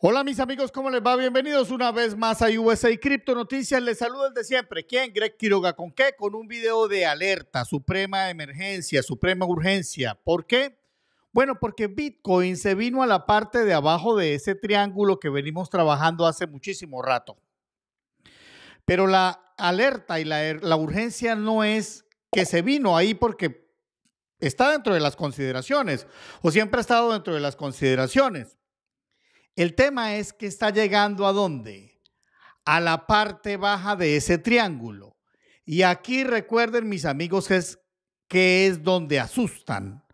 Hola mis amigos, ¿cómo les va? Bienvenidos una vez más a USA Crypto Noticias. Les saludo desde siempre. ¿Quién? Greg Quiroga. ¿Con qué? Con un video de alerta, suprema emergencia, suprema urgencia. ¿Por qué? Bueno, porque Bitcoin se vino a la parte de abajo de ese triángulo que venimos trabajando hace muchísimo rato. Pero la alerta y la, er, la urgencia no es que se vino ahí porque está dentro de las consideraciones o siempre ha estado dentro de las consideraciones el tema es que está llegando a dónde? A la parte baja de ese triángulo. Y aquí recuerden, mis amigos, que es, que es donde asustan.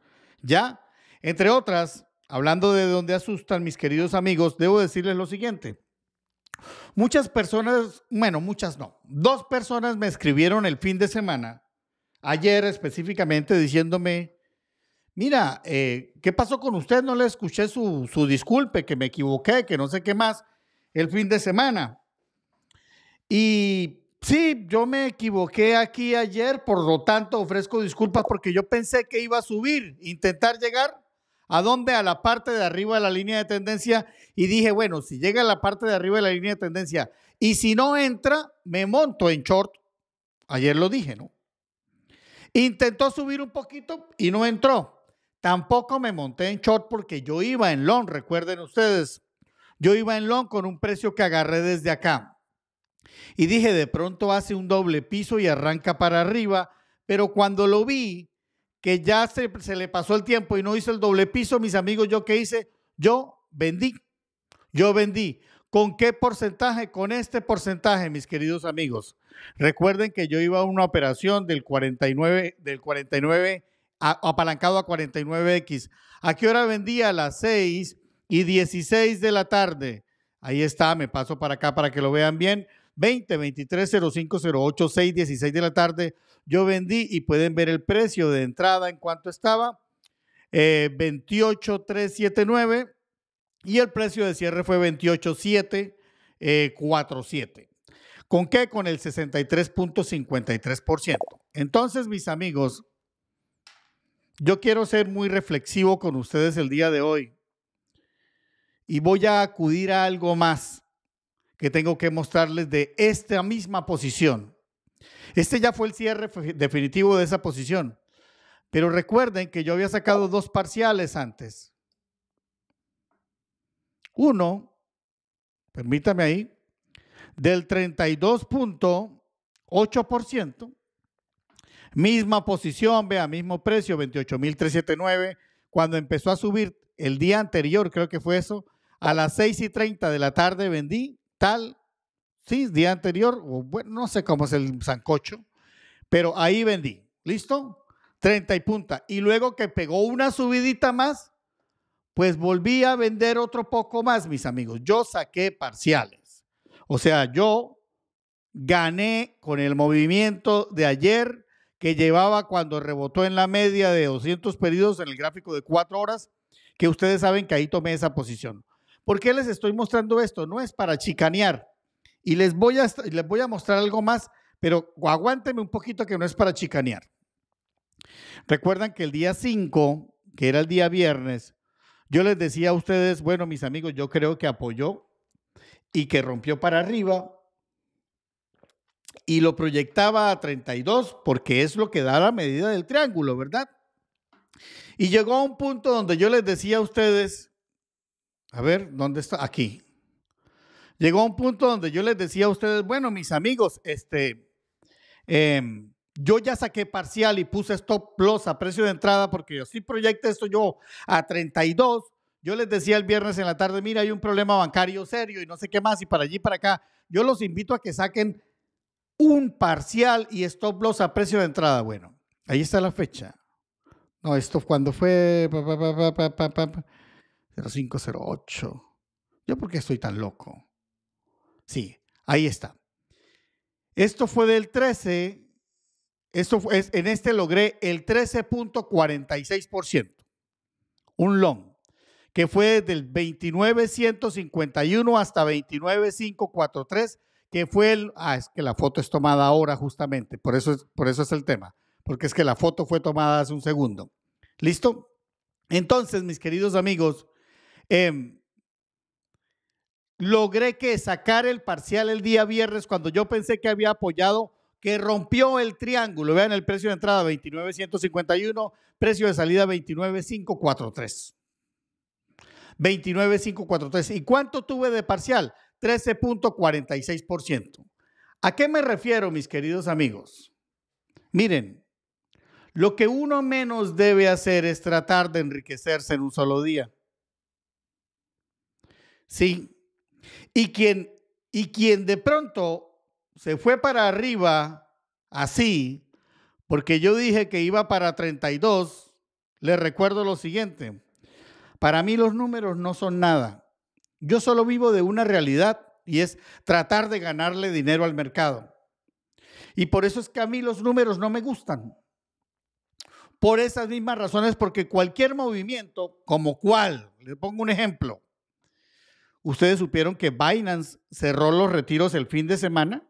¿Ya? Entre otras, hablando de donde asustan, mis queridos amigos, debo decirles lo siguiente. Muchas personas, bueno, muchas no. Dos personas me escribieron el fin de semana, ayer específicamente, diciéndome, mira, eh, ¿qué pasó con usted? No le escuché su, su disculpe, que me equivoqué, que no sé qué más, el fin de semana. Y sí, yo me equivoqué aquí ayer, por lo tanto ofrezco disculpas porque yo pensé que iba a subir, intentar llegar ¿A dónde? A la parte de arriba de la línea de tendencia. Y dije, bueno, si llega a la parte de arriba de la línea de tendencia y si no entra, me monto en short. Ayer lo dije, ¿no? Intentó subir un poquito y no entró. Tampoco me monté en short porque yo iba en long, recuerden ustedes. Yo iba en long con un precio que agarré desde acá. Y dije, de pronto hace un doble piso y arranca para arriba, pero cuando lo vi, que ya se, le pasó el tiempo y no hizo el doble piso, mis amigos, yo qué hice? Yo vendí. Yo vendí. ¿Con qué porcentaje? Con este porcentaje, mis queridos amigos. Recuerden que yo iba a una operación del 49, del 49 apalancado a 49X. ¿A qué hora vendía? A las 6 y 16 de la tarde. Ahí está, me paso para acá para que lo vean bien. 20 23 05 08 6 16 de la tarde. Yo vendí y pueden ver el precio de entrada en cuánto estaba. Eh, 28,379 y el precio de cierre fue 28,747. Eh, ¿Con qué? Con el 63.53%. Entonces, mis amigos, yo quiero ser muy reflexivo con ustedes el día de hoy y voy a acudir a algo más que tengo que mostrarles de esta misma posición. Este ya fue el cierre definitivo de esa posición, pero recuerden que yo había sacado dos parciales antes. Uno, permítame ahí, del 32.8% Misma posición, vea, mismo precio, 28.379. Cuando empezó a subir el día anterior, creo que fue eso, a las 6 y 30 de la tarde vendí tal, sí, día anterior, bueno, no sé cómo es el sancocho, pero ahí vendí. ¿Listo? 30 y punta. Y luego que pegó una subidita más, pues volví a vender otro poco más, mis amigos. Yo saqué parciales. O sea, yo gané con el movimiento de ayer que llevaba cuando rebotó en la media de 200 pedidos en el gráfico de cuatro horas, que ustedes saben que ahí tomé esa posición. ¿Por qué les estoy mostrando esto? No es para chicanear. Y les voy a, les voy a mostrar algo más, pero aguántenme un poquito que no es para chicanear. Recuerdan que el día 5, que era el día viernes, yo les decía a ustedes, bueno, mis amigos, yo creo que apoyó y que rompió para arriba y lo proyectaba a 32 porque es lo que da la medida del triángulo, ¿verdad? Y llegó a un punto donde yo les decía a ustedes, a ver, ¿dónde está? Aquí. Llegó a un punto donde yo les decía a ustedes, bueno, mis amigos, este, em, yo ya saqué parcial y puse stop loss a precio de entrada porque yo sí si esto yo a 32. Yo les decía el viernes en la tarde, mira, hay un problema bancario serio y no sé qué más y para allí para acá. Yo los invito a que saquen un parcial y stop loss a precio de entrada. Bueno, ahí está la fecha. No, esto cuando fue 0508. Yo porque estoy tan loco. Sí, ahí está. Esto fue del 13. Esto fue, en este logré el 13.46%. Un long que fue del 2951 29.151 hasta 29.543 que fue el, ah, es que la foto es tomada ahora justamente, por eso es, por eso es el tema, porque es que la foto fue tomada hace un segundo. ¿Listo? Entonces, mis queridos amigos, em, logré que sacar el parcial el día viernes cuando yo pensé que había apoyado, que rompió el triángulo. Vean el precio de entrada 29.151, precio de salida 29.543. 29.543. ¿Y cuánto tuve de parcial? 13.46%. ¿A qué me refiero, mis queridos amigos? Miren, lo que uno menos debe hacer es tratar de enriquecerse en un solo día. Sí. Y quien, y quien de pronto se fue para arriba así, porque yo dije que iba para 32, le recuerdo lo siguiente. Para mí los números no son nada. Yo solo vivo de una realidad y es tratar de ganarle dinero al mercado. Y por eso es que a mí los números no me gustan. Por esas mismas razones, porque cualquier movimiento, como cual, le pongo un ejemplo, ustedes supieron que Binance cerró los retiros el fin de semana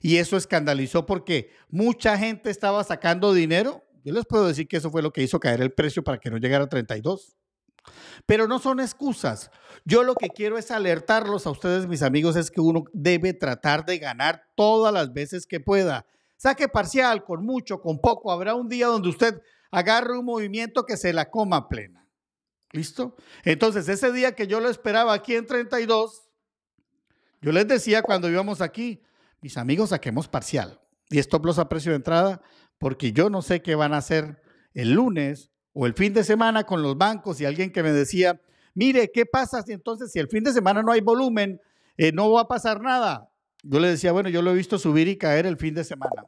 y eso escandalizó porque mucha gente estaba sacando dinero. Yo les puedo decir que eso fue lo que hizo caer el precio para que no llegara a 32. Pero no son excusas. Yo lo que quiero es alertarlos a ustedes, mis amigos, es que uno debe tratar de ganar todas las veces que pueda. Saque parcial, con mucho, con poco. Habrá un día donde usted agarre un movimiento que se la coma plena. ¿Listo? Entonces, ese día que yo lo esperaba aquí en 32, yo les decía cuando íbamos aquí, mis amigos, saquemos parcial. Y stop los a precio de entrada, porque yo no sé qué van a hacer el lunes, o el fin de semana con los bancos y alguien que me decía, mire, ¿qué pasa si entonces si el fin de semana no hay volumen, eh, no va a pasar nada? Yo le decía, bueno, yo lo he visto subir y caer el fin de semana.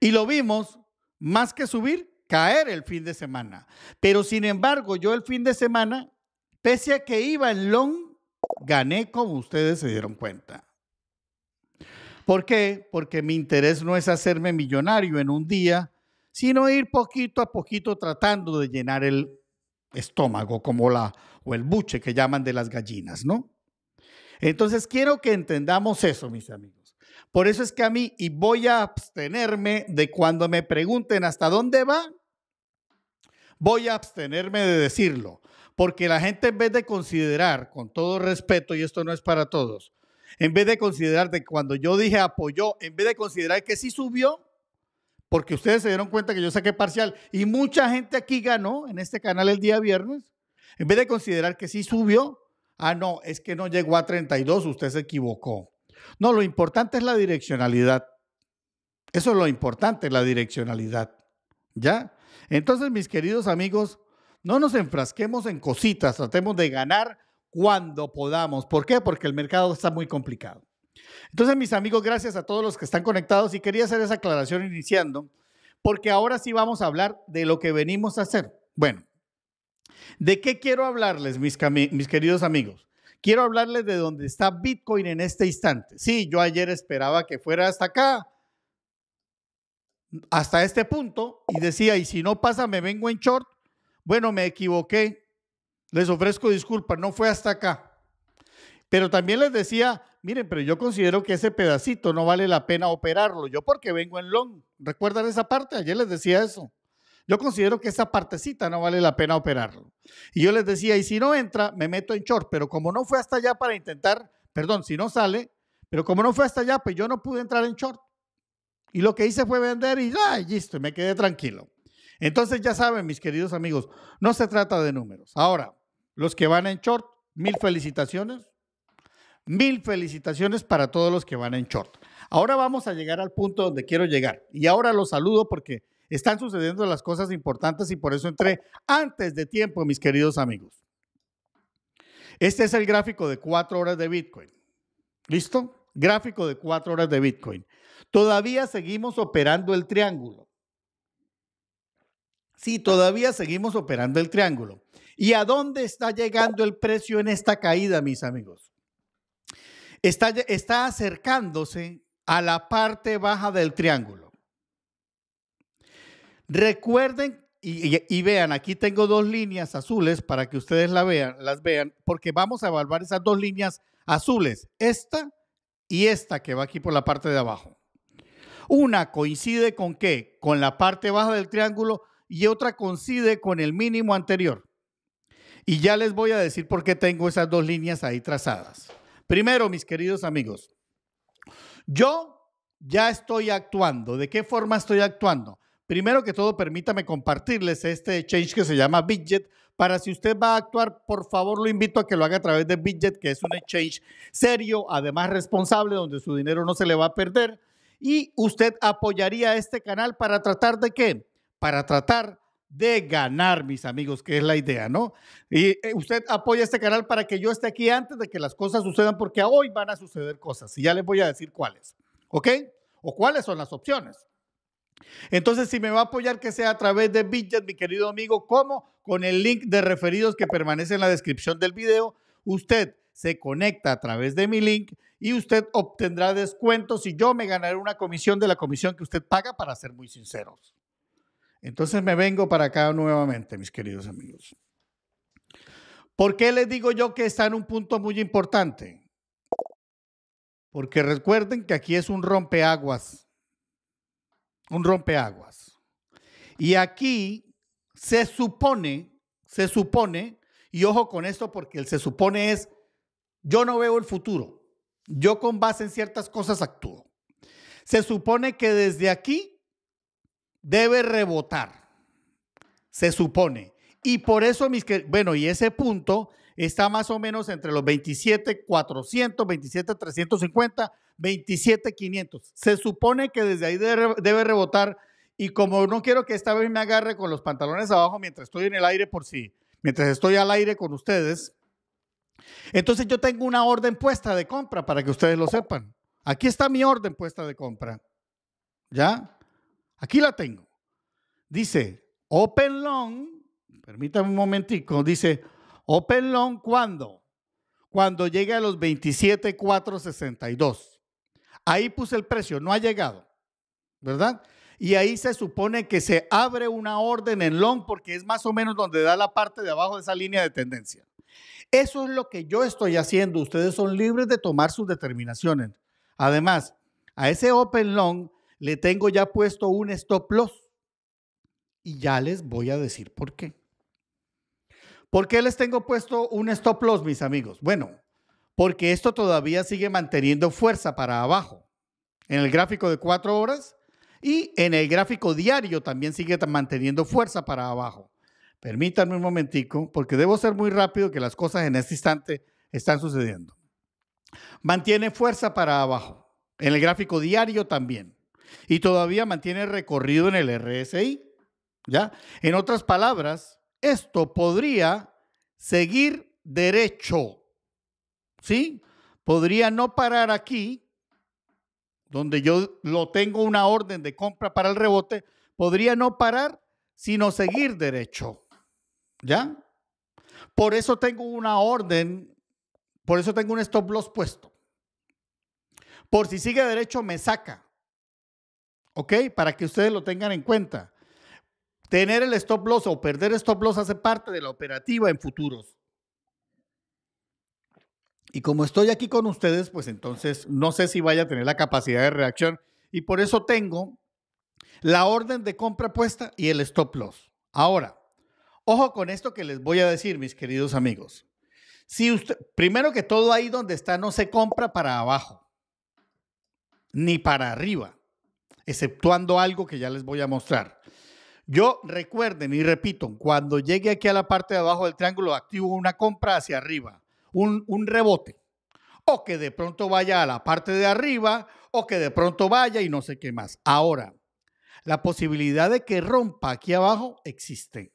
Y lo vimos, más que subir, caer el fin de semana. Pero sin embargo, yo el fin de semana, pese a que iba en long, gané como ustedes se dieron cuenta. ¿Por qué? Porque mi interés no es hacerme millonario en un día, sino ir poquito a poquito tratando de llenar el estómago, como la o el buche que llaman de las gallinas, ¿no? Entonces quiero que entendamos eso, mis amigos. Por eso es que a mí, y voy a abstenerme de cuando me pregunten hasta dónde va, voy a abstenerme de decirlo, porque la gente en vez de considerar, con todo respeto, y esto no es para todos, en vez de considerar de cuando yo dije apoyó, en vez de considerar que sí subió, porque ustedes se dieron cuenta que yo saqué parcial y mucha gente aquí ganó en este canal el día viernes, en vez de considerar que sí subió, ah, no, es que no llegó a 32, usted se equivocó. No, lo importante es la direccionalidad. Eso es lo importante, la direccionalidad. ¿Ya? Entonces, mis queridos amigos, no nos enfrasquemos en cositas, tratemos de ganar cuando podamos. ¿Por qué? Porque el mercado está muy complicado. Entonces, mis amigos, gracias a todos los que están conectados y quería hacer esa aclaración iniciando, porque ahora sí vamos a hablar de lo que venimos a hacer. Bueno, ¿de qué quiero hablarles, mis, mis queridos amigos? Quiero hablarles de dónde está Bitcoin en este instante. Sí, yo ayer esperaba que fuera hasta acá, hasta este punto, y decía, y si no pasa, me vengo en short. Bueno, me equivoqué. Les ofrezco disculpas, no fue hasta acá. Pero también les decía, Miren, pero yo considero que ese pedacito no vale la pena operarlo. Yo porque vengo en long. ¿Recuerdan esa parte? Ayer les decía eso. Yo considero que esa partecita no vale la pena operarlo. Y yo les decía, y si no entra, me meto en short. Pero como no fue hasta allá para intentar, perdón, si no sale, pero como no fue hasta allá, pues yo no pude entrar en short. Y lo que hice fue vender y ya, listo, me quedé tranquilo. Entonces ya saben, mis queridos amigos, no se trata de números. Ahora, los que van en short, mil felicitaciones. Mil felicitaciones para todos los que van en short. Ahora vamos a llegar al punto donde quiero llegar. Y ahora los saludo porque están sucediendo las cosas importantes y por eso entré antes de tiempo, mis queridos amigos. Este es el gráfico de cuatro horas de Bitcoin. ¿Listo? Gráfico de cuatro horas de Bitcoin. Todavía seguimos operando el triángulo. Sí, todavía seguimos operando el triángulo. ¿Y a dónde está llegando el precio en esta caída, mis amigos? está, acercándose a la parte baja del triángulo. Recuerden y, vean, aquí tengo dos líneas azules para que ustedes la vean, las vean, porque vamos a evaluar esas dos líneas azules, esta y esta que va aquí por la parte de abajo. Una coincide con qué? Con la parte baja del triángulo y otra coincide con el mínimo anterior. Y ya les voy a decir por qué tengo esas dos líneas ahí trazadas. Primero, mis queridos amigos, yo ya estoy actuando. ¿De qué forma estoy actuando? Primero que todo, permítame compartirles este exchange que se llama Bidget. Para si usted va a actuar, por favor lo invito a que lo haga a través de Bidget, que es un exchange serio, además responsable, donde su dinero no se le va a perder. Y usted apoyaría este canal para tratar de qué? Para tratar de ganar, mis amigos, que es la idea, ¿no? Y eh, usted apoya este canal para que yo esté aquí antes de que las cosas sucedan, porque hoy van a suceder cosas y ya les voy a decir cuáles, ¿ok? O cuáles son las opciones. Entonces, si me va a apoyar, que sea a través de Bitget, mi querido amigo, como con el link de referidos que permanece en la descripción del video, usted se conecta a través de mi link y usted obtendrá descuentos y yo me ganaré una comisión de la comisión que usted paga, para ser muy sinceros. Entonces me vengo para acá nuevamente, mis queridos amigos. ¿Por qué les digo yo que está en un punto muy importante? Porque recuerden que aquí es un rompeaguas, un rompeaguas. Y aquí se supone, se supone, y ojo con esto porque el se supone es, yo no veo el futuro, yo con base en ciertas cosas actúo. Se supone que desde aquí debe rebotar, se supone. Y por eso mis que, bueno, y ese punto está más o menos entre los 27,400, 27,350, 27,500. Se supone que desde ahí debe, rebotar. Y como no quiero que esta vez me agarre con los pantalones abajo mientras estoy en el aire por sí, mientras estoy al aire con ustedes, entonces yo tengo una orden puesta de compra para que ustedes lo sepan. Aquí está mi orden puesta de compra. ¿Ya? Aquí la tengo. Dice, Open long, permítame un momentico, dice, Open long, cuando? Cuando llegue a los 27,462. Ahí puse el precio, no ha llegado, ¿verdad? Y ahí se supone que se abre una orden en long porque es más o menos donde da la parte de abajo de esa línea de tendencia. Eso es lo que yo estoy haciendo. Ustedes son libres de tomar sus determinaciones. Además, a ese open long le tengo ya puesto un stop loss. Y ya les voy a decir por qué. ¿Por qué les tengo puesto un stop loss, mis amigos? Bueno, porque esto todavía sigue manteniendo fuerza para abajo. En el gráfico de cuatro horas y en el gráfico diario también sigue manteniendo fuerza para abajo. Permítanme un momentico, porque debo ser muy rápido que las cosas en este instante están sucediendo. Mantiene fuerza para abajo. En el gráfico diario también y todavía mantiene recorrido en el RSI. ¿Ya? En otras palabras, esto podría seguir derecho. ¿Sí? Podría no parar aquí, donde yo lo tengo una orden de compra para el rebote, podría no parar, sino seguir derecho. ¿Ya? Por eso tengo una orden, por eso tengo un stop loss puesto. Por si sigue derecho, me saca. ¿ok? Para que ustedes lo tengan en cuenta. Tener el stop loss o perder stop loss hace parte de la operativa en futuros. Y como estoy aquí con ustedes, pues entonces no sé si vaya a tener la capacidad de reacción. Y por eso tengo la orden de compra puesta y el stop loss. Ahora, ojo con esto que les voy a decir, mis queridos amigos. Si usted, primero que todo ahí donde está no se compra para abajo, ni para arriba exceptuando algo que ya les voy a mostrar. Yo recuerden y repito, cuando llegue aquí a la parte de abajo del triángulo, activo una compra hacia arriba, un, un rebote, o que de pronto vaya a la parte de arriba, o que de pronto vaya y no sé qué más. Ahora, la posibilidad de que rompa aquí abajo existe.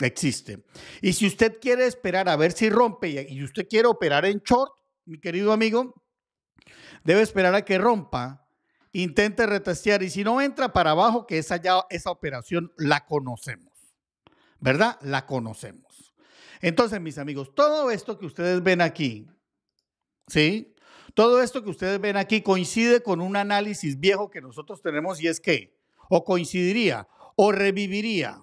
Existe. Y si usted quiere esperar a ver si rompe y usted quiere operar en short, mi querido amigo, debe esperar a que rompa intente retestear y si no entra para abajo, que esa, ya, esa operación la conocemos, ¿verdad? La conocemos. Entonces, mis amigos, todo esto que ustedes ven aquí, ¿sí? Todo esto que ustedes ven aquí coincide con un análisis viejo que nosotros tenemos y es que, o coincidiría, o reviviría.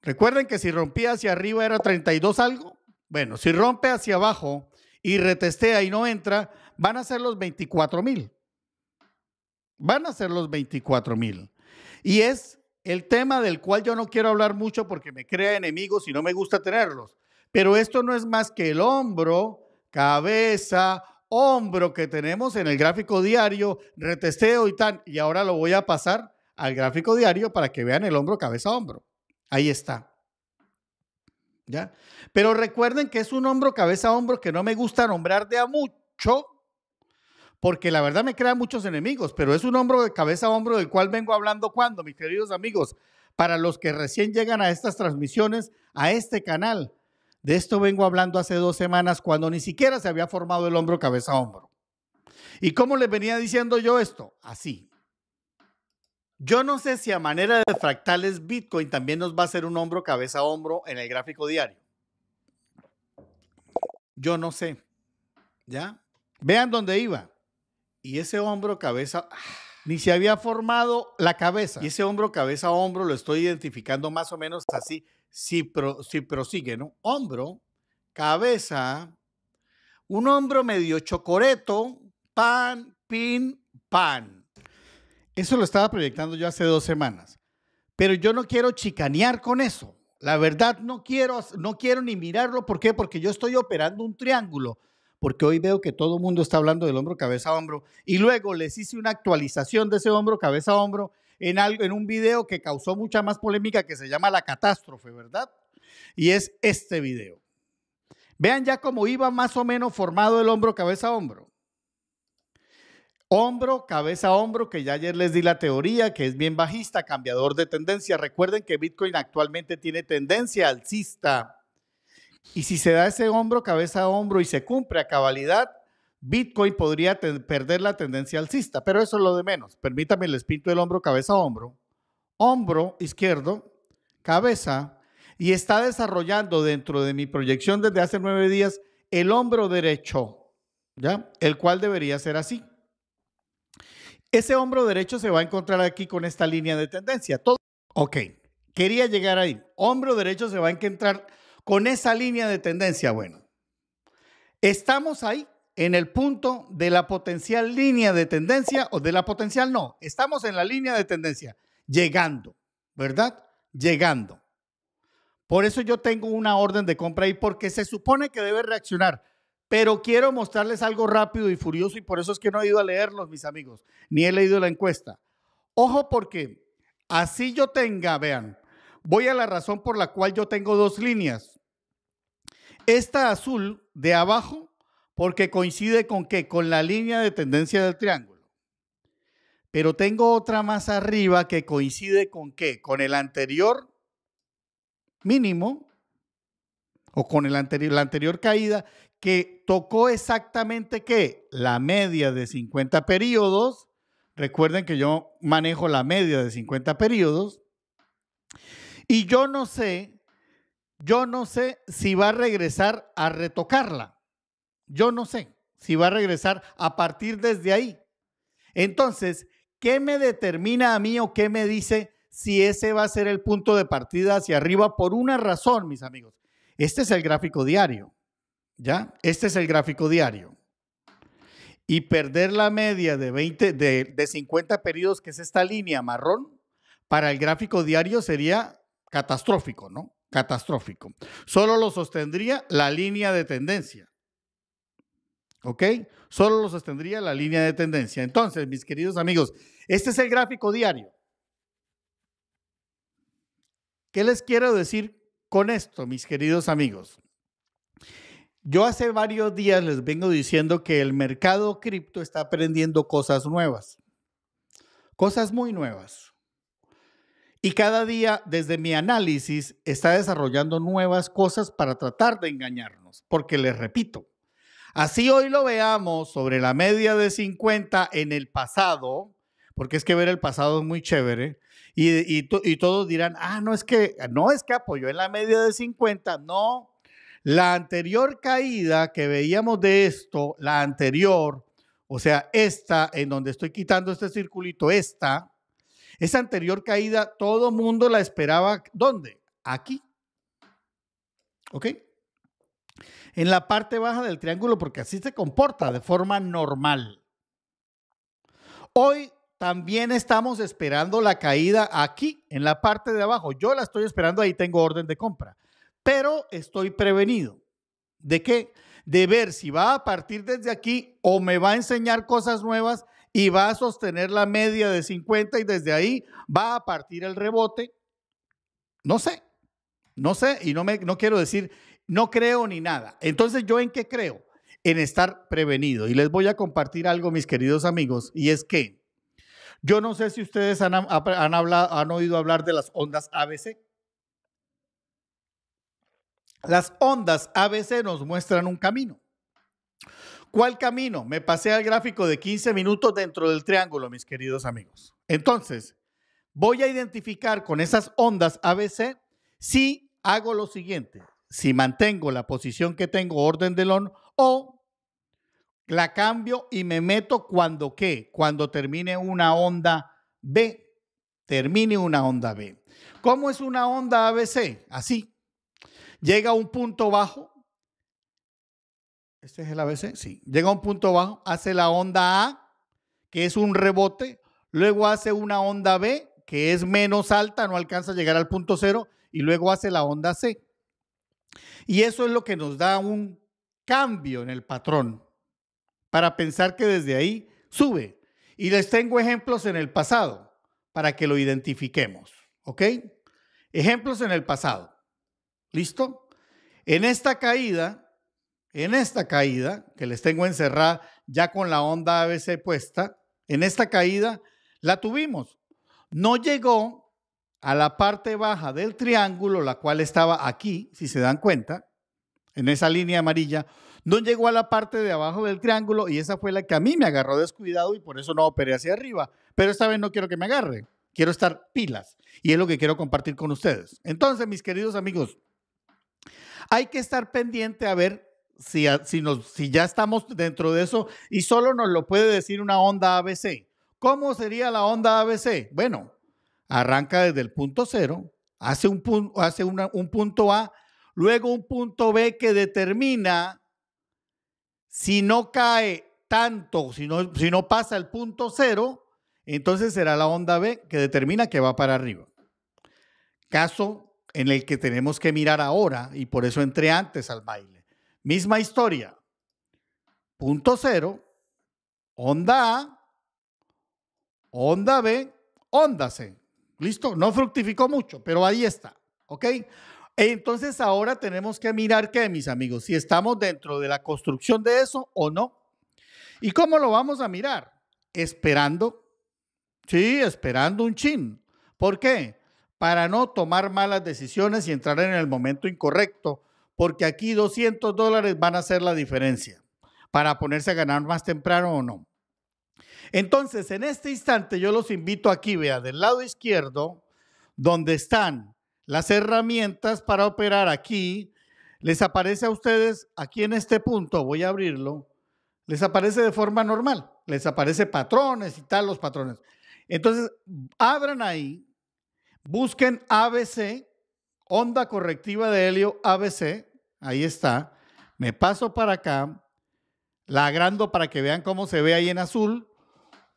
Recuerden que si rompía hacia arriba era 32 algo. Bueno, si rompe hacia abajo y retestea y no entra, van a ser los 24 mil. Van a ser los 24 mil. Y es el tema del cual yo no quiero hablar mucho porque me crea enemigos y no me gusta tenerlos. Pero esto no es más que el hombro, cabeza, hombro que tenemos en el gráfico diario, retesteo y tal. Y ahora lo voy a pasar al gráfico diario para que vean el hombro, cabeza, hombro. Ahí está. ¿Ya? Pero recuerden que es un hombro, cabeza, hombro que no me gusta nombrar de a mucho porque la verdad me crea muchos enemigos, pero es un hombro de cabeza a hombro del cual vengo hablando cuando, mis queridos amigos, para los que recién llegan a estas transmisiones, a este canal. De esto vengo hablando hace dos semanas cuando ni siquiera se había formado el hombro cabeza a hombro. ¿Y cómo les venía diciendo yo esto? Así. Yo no sé si a manera de fractales Bitcoin también nos va a hacer un hombro cabeza a hombro en el gráfico diario. Yo no sé. ¿Ya? Vean dónde iba. Y ese hombro, cabeza, ah, ni se había formado la cabeza. Y ese hombro, cabeza, hombro, lo estoy identificando más o menos así, si, prosigue, ¿no? Hombro, cabeza, un hombro medio chocoreto, pan, pin, pan. Eso lo estaba proyectando yo hace dos semanas. Pero yo no quiero chicanear con eso. La verdad, no quiero, no quiero ni mirarlo. ¿Por qué? Porque yo estoy operando un triángulo porque hoy veo que todo el mundo está hablando del hombro cabeza hombro. Y luego les hice una actualización de ese hombro cabeza hombro en, algo, en un video que causó mucha más polémica que se llama La Catástrofe, ¿verdad? Y es este video. Vean ya cómo iba más o menos formado el hombro cabeza hombro. Hombro, cabeza hombro, que ya ayer les di la teoría, que es bien bajista, cambiador de tendencia. Recuerden que Bitcoin actualmente tiene tendencia alcista. Y si se da ese hombro, cabeza a hombro y se cumple a cabalidad, Bitcoin podría perder la tendencia alcista, pero eso es lo de menos. Permítame, les pinto el hombro, cabeza a hombro. Hombro izquierdo, cabeza, y está desarrollando dentro de mi proyección desde hace nueve días el hombro derecho, ¿ya? El cual debería ser así. Ese hombro derecho se va a encontrar aquí con esta línea de tendencia. Todo, ok, quería llegar ahí. Hombro derecho se va a encontrar con esa línea de tendencia? Bueno, estamos ahí en el punto de la potencial línea de tendencia o de la potencial no, estamos en la línea de tendencia, llegando, ¿verdad? Llegando. Por eso yo tengo una orden de compra ahí porque se supone que debe reaccionar, pero quiero mostrarles algo rápido y furioso y por eso es que no he ido a leerlos, mis amigos, ni he leído la encuesta. Ojo porque así yo tenga, vean, voy a la razón por la cual yo tengo dos líneas. Esta azul de abajo porque coincide con qué? Con la línea de tendencia del triángulo. Pero tengo otra más arriba que coincide con qué? Con el anterior mínimo o con el anterior, la anterior caída que tocó exactamente qué? La media de 50 periodos. Recuerden que yo manejo la media de 50 periodos. Y yo no sé yo no sé si va a regresar a retocarla. Yo no sé si va a regresar a partir desde ahí. Entonces, ¿qué me determina a mí o qué me dice si ese va a ser el punto de partida hacia arriba por una razón, mis amigos? Este es el gráfico diario, ¿ya? Este es el gráfico diario. Y perder la media de, 20, de, de 50 periodos, que es esta línea marrón, para el gráfico diario sería catastrófico, ¿no? catastrófico. Solo lo sostendría la línea de tendencia. ¿Ok? Solo lo sostendría la línea de tendencia. Entonces, mis queridos amigos, este es el gráfico diario. ¿Qué les quiero decir con esto, mis queridos amigos? Yo hace varios días les vengo diciendo que el mercado cripto está aprendiendo cosas nuevas, cosas muy nuevas. Y cada día, desde mi análisis, está desarrollando nuevas cosas para tratar de engañarnos, porque les repito, así hoy lo veamos sobre la media de 50 en el pasado, porque es que ver el pasado es muy chévere, y, y, todos dirán, ah, no es que, no es que apoyó en la media de 50, no, la anterior caída que veíamos de esto, la anterior, o sea, esta, en donde estoy quitando este circulito, esta, esa anterior caída, todo mundo la esperaba. ¿Dónde? Aquí. ¿Ok? En la parte baja del triángulo, porque así se comporta de forma normal. Hoy también estamos esperando la caída aquí, en la parte de abajo. Yo la estoy esperando, ahí tengo orden de compra. Pero estoy prevenido. ¿De qué? De ver si va a partir desde aquí o me va a enseñar cosas nuevas y va a sostener la media de 50 y desde ahí va a partir el rebote. No sé, no sé y no, me, no quiero decir, no creo ni nada. Entonces, ¿yo en qué creo? En estar prevenido. Y les voy a compartir algo, mis queridos amigos, y es que yo no sé si ustedes han, hablado, han oído hablar de las ondas ABC. Las ondas ABC nos muestran un camino. ¿Cuál camino? Me pasé al gráfico de 15 minutos dentro del triángulo, mis queridos amigos. Entonces, voy a identificar con esas ondas ABC si hago lo siguiente, si mantengo la posición que tengo orden de on o la cambio y me meto cuando qué, cuando termine una onda B, termine una onda B. ¿Cómo es una onda ABC? Así. Llega a un punto bajo, ¿Este es el ABC? Sí. Llega a un punto bajo, hace la onda A, que es un rebote, luego hace una onda B, que es menos alta, no alcanza a llegar al punto cero, y luego hace la onda C. Y eso es lo que nos da un cambio en el patrón para pensar que desde ahí sube. Y les tengo ejemplos en el pasado para que lo identifiquemos. ¿Ok? Ejemplos en el pasado. ¿Listo? En esta caída en esta caída, que les tengo encerrada ya con la onda ABC puesta, en esta caída la tuvimos. No llegó a la parte baja del triángulo, la cual estaba aquí, si se dan cuenta, en esa línea amarilla. No llegó a la parte de abajo del triángulo y esa fue la que a mí me agarró descuidado y por eso no operé hacia arriba. Pero esta vez no quiero que me agarre, quiero estar pilas y es lo que quiero compartir con ustedes. Entonces, mis queridos amigos, hay que estar pendiente a ver si, ya estamos dentro de eso y solo nos lo puede decir una onda ABC. ¿Cómo sería la onda ABC? Bueno, arranca desde el punto cero, hace un, punto, hace un punto A, luego un punto B que determina si no cae tanto, si no, si no pasa el punto cero, entonces será la onda B que determina que va para arriba. Caso en el que tenemos que mirar ahora, y por eso entré antes al baile. Misma historia. Punto cero, onda A, onda B, onda C. ¿Listo? No fructificó mucho, pero ahí está. ¿Ok? Entonces ahora tenemos que mirar qué, mis amigos, si estamos dentro de la construcción de eso o no. ¿Y cómo lo vamos a mirar? Esperando. Sí, esperando un chin. ¿Por qué? Para no tomar malas decisiones y entrar en el momento incorrecto porque aquí 200 dólares van a ser la diferencia para ponerse a ganar más temprano o no. Entonces, en este instante yo los invito aquí, vea, del lado izquierdo, donde están las herramientas para operar aquí, les aparece a ustedes aquí en este punto, voy a abrirlo, les aparece de forma normal, les aparece patrones y tal, los patrones. Entonces, abran ahí, busquen ABC, onda correctiva de helio ABC, ahí está, me paso para acá, la agrando para que vean cómo se ve ahí en azul,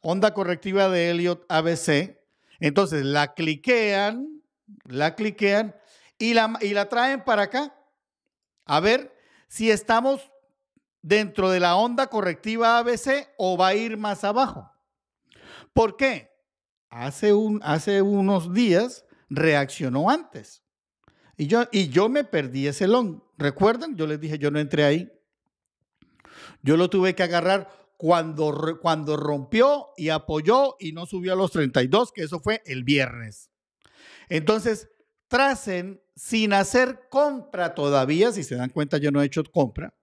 onda correctiva de Elliot ABC, entonces la cliquean, la cliquean y la, y la traen para acá a ver si estamos dentro de la onda correctiva ABC o va a ir más abajo. ¿Por qué? Hace, un, hace unos días reaccionó antes. Y yo, y yo me perdí ese long. ¿Recuerdan? Yo les dije, yo no entré ahí. Yo lo tuve que agarrar cuando, cuando rompió y apoyó y no subió a los 32, que eso fue el viernes. Entonces, tracen sin hacer compra todavía, si se dan cuenta yo no he hecho compra,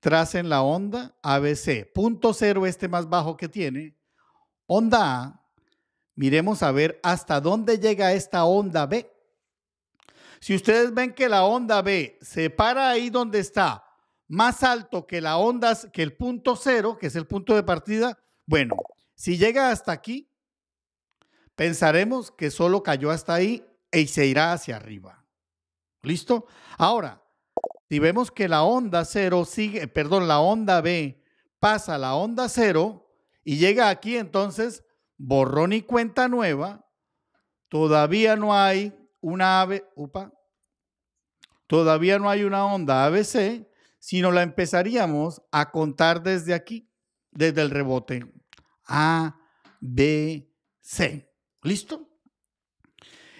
tracen la onda ABC, punto cero este más bajo que tiene, onda A, miremos a ver hasta dónde llega esta onda B. Si ustedes ven que la onda B se para ahí donde está, más alto que la onda, que el punto cero, que es el punto de partida, bueno, si llega hasta aquí, pensaremos que solo cayó hasta ahí y e se irá hacia arriba. ¿Listo? Ahora, si vemos que la onda cero sigue, perdón, la onda B pasa la onda cero y llega aquí, entonces, borrón y cuenta nueva, todavía no hay una ave, upa, todavía no hay una onda ABC, sino la empezaríamos a contar desde aquí, desde el rebote. A, B, C. ¿Listo?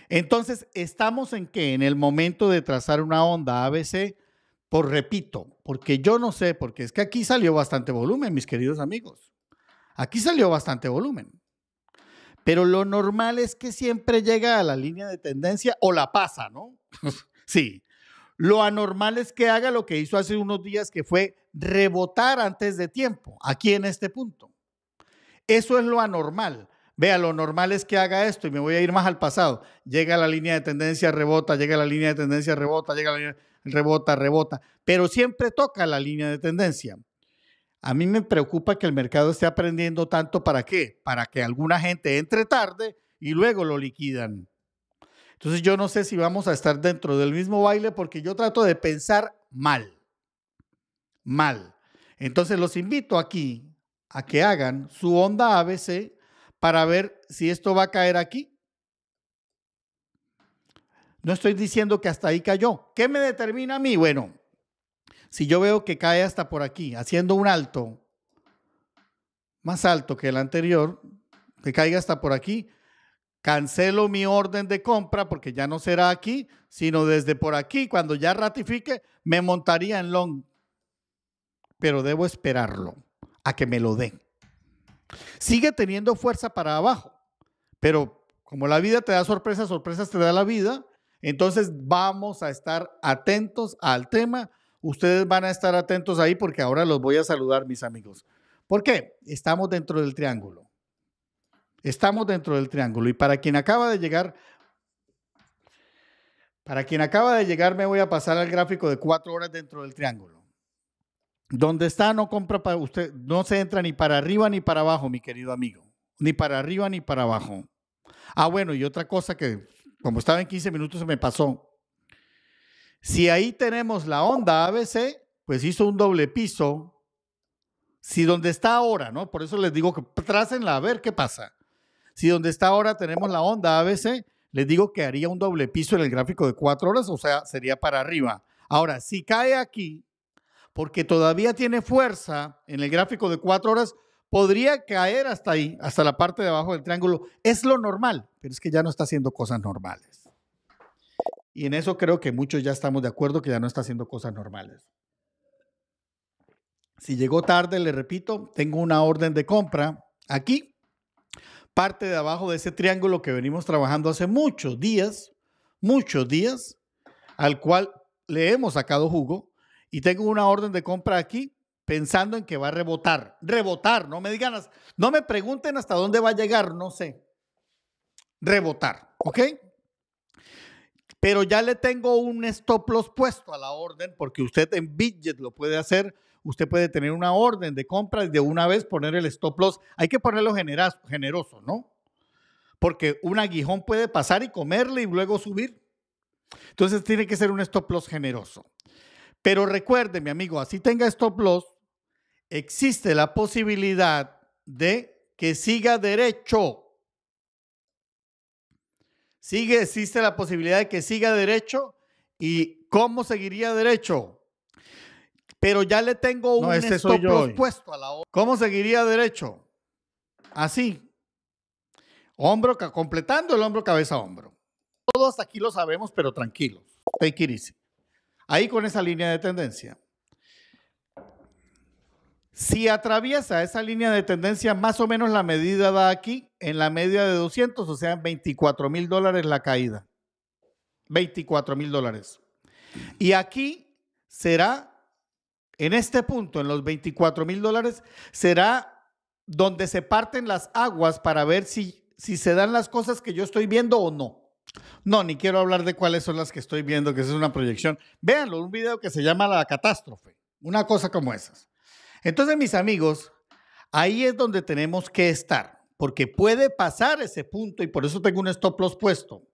Entonces, estamos en que en el momento de trazar una onda ABC, por repito, porque yo no sé, porque es que aquí salió bastante volumen, mis queridos amigos. Aquí salió bastante volumen. Pero lo normal es que siempre llega a la línea de tendencia o la pasa, ¿no? sí. Lo anormal es que haga lo que hizo hace unos días, que fue rebotar antes de tiempo, aquí en este punto. Eso es lo anormal. Vea, lo normal es que haga esto y me voy a ir más al pasado. Llega a la línea de tendencia, rebota, llega a la línea de tendencia, rebota, llega a la línea, rebota, rebota. Pero siempre toca la línea de tendencia. A mí me preocupa que el mercado esté aprendiendo tanto para qué, para que alguna gente entre tarde y luego lo liquidan. Entonces yo no sé si vamos a estar dentro del mismo baile porque yo trato de pensar mal, mal. Entonces los invito aquí a que hagan su onda ABC para ver si esto va a caer aquí. No estoy diciendo que hasta ahí cayó. ¿Qué me determina a mí? Bueno, si yo veo que cae hasta por aquí, haciendo un alto más alto que el anterior, que caiga hasta por aquí, cancelo mi orden de compra porque ya no será aquí, sino desde por aquí, cuando ya ratifique, me montaría en long. Pero debo esperarlo a que me lo den. Sigue teniendo fuerza para abajo, pero como la vida te da sorpresas, sorpresas te da la vida, entonces vamos a estar atentos al tema Ustedes van a estar atentos ahí porque ahora los voy a saludar, mis amigos. ¿Por qué? Estamos dentro del triángulo. Estamos dentro del triángulo. Y para quien acaba de llegar, para quien acaba de llegar, me voy a pasar al gráfico de cuatro horas dentro del triángulo. Donde está, no compra para usted, no se entra ni para arriba ni para abajo, mi querido amigo. Ni para arriba ni para abajo. Ah, bueno, y otra cosa que, como estaba en 15 minutos, se me pasó. Si ahí tenemos la onda ABC, pues hizo un doble piso. Si donde está ahora, ¿no? Por eso les digo que trácenla a ver qué pasa. Si donde está ahora tenemos la onda ABC, les digo que haría un doble piso en el gráfico de cuatro horas, o sea, sería para arriba. Ahora, si cae aquí, porque todavía tiene fuerza en el gráfico de cuatro horas, podría caer hasta ahí, hasta la parte de abajo del triángulo. Es lo normal, pero es que ya no está haciendo cosas normales. Y en eso creo que muchos ya estamos de acuerdo que ya no está haciendo cosas normales. Si llegó tarde, le repito, tengo una orden de compra aquí, parte de abajo de ese triángulo que venimos trabajando hace muchos días, muchos días, al cual le hemos sacado jugo, y tengo una orden de compra aquí pensando en que va a rebotar, rebotar, no me digan, no me pregunten hasta dónde va a llegar, no sé, rebotar, ¿ok? pero ya le tengo un stop loss puesto a la orden porque usted en Bidget lo puede hacer. Usted puede tener una orden de compra y de una vez poner el stop loss. Hay que ponerlo generoso, ¿no? Porque un aguijón puede pasar y comerle y luego subir. Entonces tiene que ser un stop loss generoso. Pero recuerde, mi amigo, así tenga stop loss, existe la posibilidad de que siga derecho sigue, existe la posibilidad de que siga derecho y cómo seguiría derecho. Pero ya le tengo un stop a la hora. ¿Cómo seguiría derecho? Así. Hombro, completando el hombro, cabeza, a hombro. Todos aquí lo sabemos, pero tranquilos. Take it Ahí con esa línea de tendencia. Si atraviesa esa línea de tendencia, más o menos la medida va aquí, en la media de 200, o sea, 24 mil dólares la caída. 24 mil dólares. Y aquí será, en este punto, en los 24 mil dólares, será donde se parten las aguas para ver si, si se dan las cosas que yo estoy viendo o no. No, ni quiero hablar de cuáles son las que estoy viendo, que es una proyección. Véanlo, un video que se llama La Catástrofe, una cosa como esas. Entonces, mis amigos, ahí es donde tenemos que estar, porque puede pasar ese punto y por eso tengo un stop loss puesto.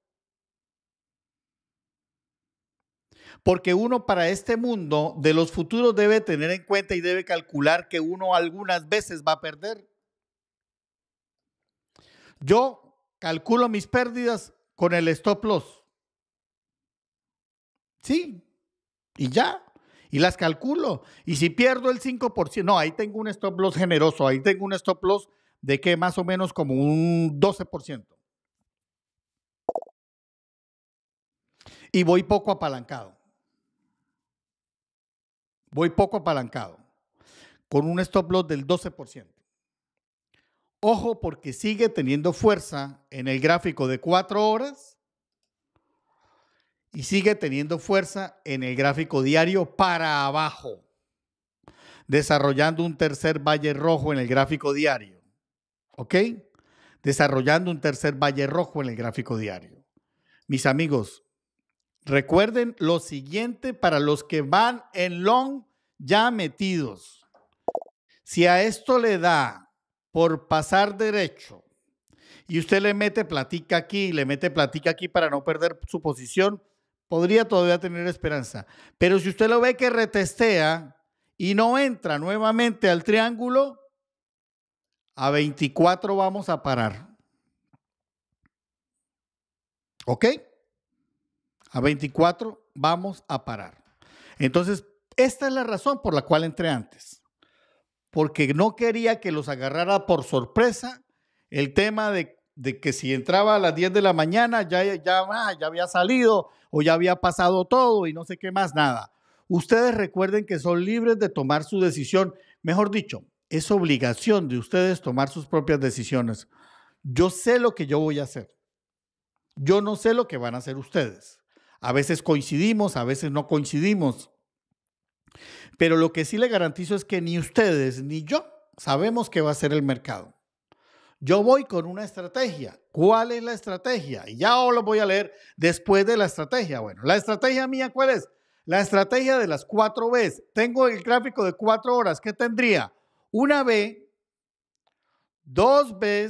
Porque uno para este mundo de los futuros debe tener en cuenta y debe calcular que uno algunas veces va a perder. Yo calculo mis pérdidas con el stop loss. Sí, y ya y las calculo. Y si pierdo el 5%, no, ahí tengo un stop loss generoso, ahí tengo un stop loss de que más o menos como un 12%. Y voy poco apalancado. Voy poco apalancado, con un stop loss del 12%. Ojo porque sigue teniendo fuerza en el gráfico de 4 horas y sigue teniendo fuerza en el gráfico diario para abajo, desarrollando un tercer valle rojo en el gráfico diario. ¿Ok? Desarrollando un tercer valle rojo en el gráfico diario. Mis amigos, recuerden lo siguiente para los que van en long ya metidos. Si a esto le da por pasar derecho y usted le mete platica aquí, le mete platica aquí para no perder su posición, podría todavía tener esperanza. Pero si usted lo ve que retestea y no entra nuevamente al triángulo, a 24 vamos a parar. ¿Ok? A 24 vamos a parar. Entonces, esta es la razón por la cual entré antes. Porque no quería que los agarrara por sorpresa el tema de de que si entraba a las 10 de la mañana ya, ya, ah, ya había salido o ya había pasado todo y no sé qué más, nada. Ustedes recuerden que son libres de tomar su decisión. Mejor dicho, es obligación de ustedes tomar sus propias decisiones. Yo sé lo que yo voy a hacer. Yo no sé lo que van a hacer ustedes. A veces coincidimos, a veces no coincidimos. Pero lo que sí le garantizo es que ni ustedes ni yo sabemos qué va a hacer el mercado. Yo voy con una estrategia. ¿Cuál es la estrategia? Y ya os lo voy a leer después de la estrategia. Bueno, la estrategia mía, ¿cuál es? La estrategia de las cuatro B. Tengo el gráfico de cuatro horas. ¿Qué tendría? Una B, dos B.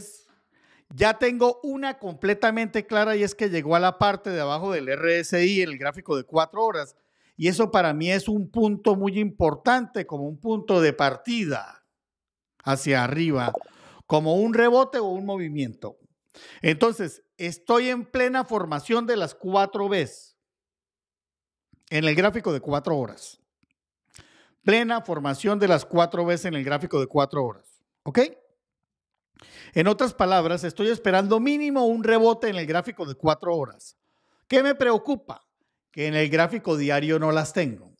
Ya tengo una completamente clara y es que llegó a la parte de abajo del RSI, el gráfico de cuatro horas. Y eso para mí es un punto muy importante, como un punto de partida hacia arriba como un rebote o un movimiento. Entonces, estoy en plena formación de las cuatro veces en el gráfico de cuatro horas. Plena formación de las cuatro veces en el gráfico de cuatro horas. ¿Ok? En otras palabras, estoy esperando mínimo un rebote en el gráfico de cuatro horas. ¿Qué me preocupa? Que en el gráfico diario no las tengo.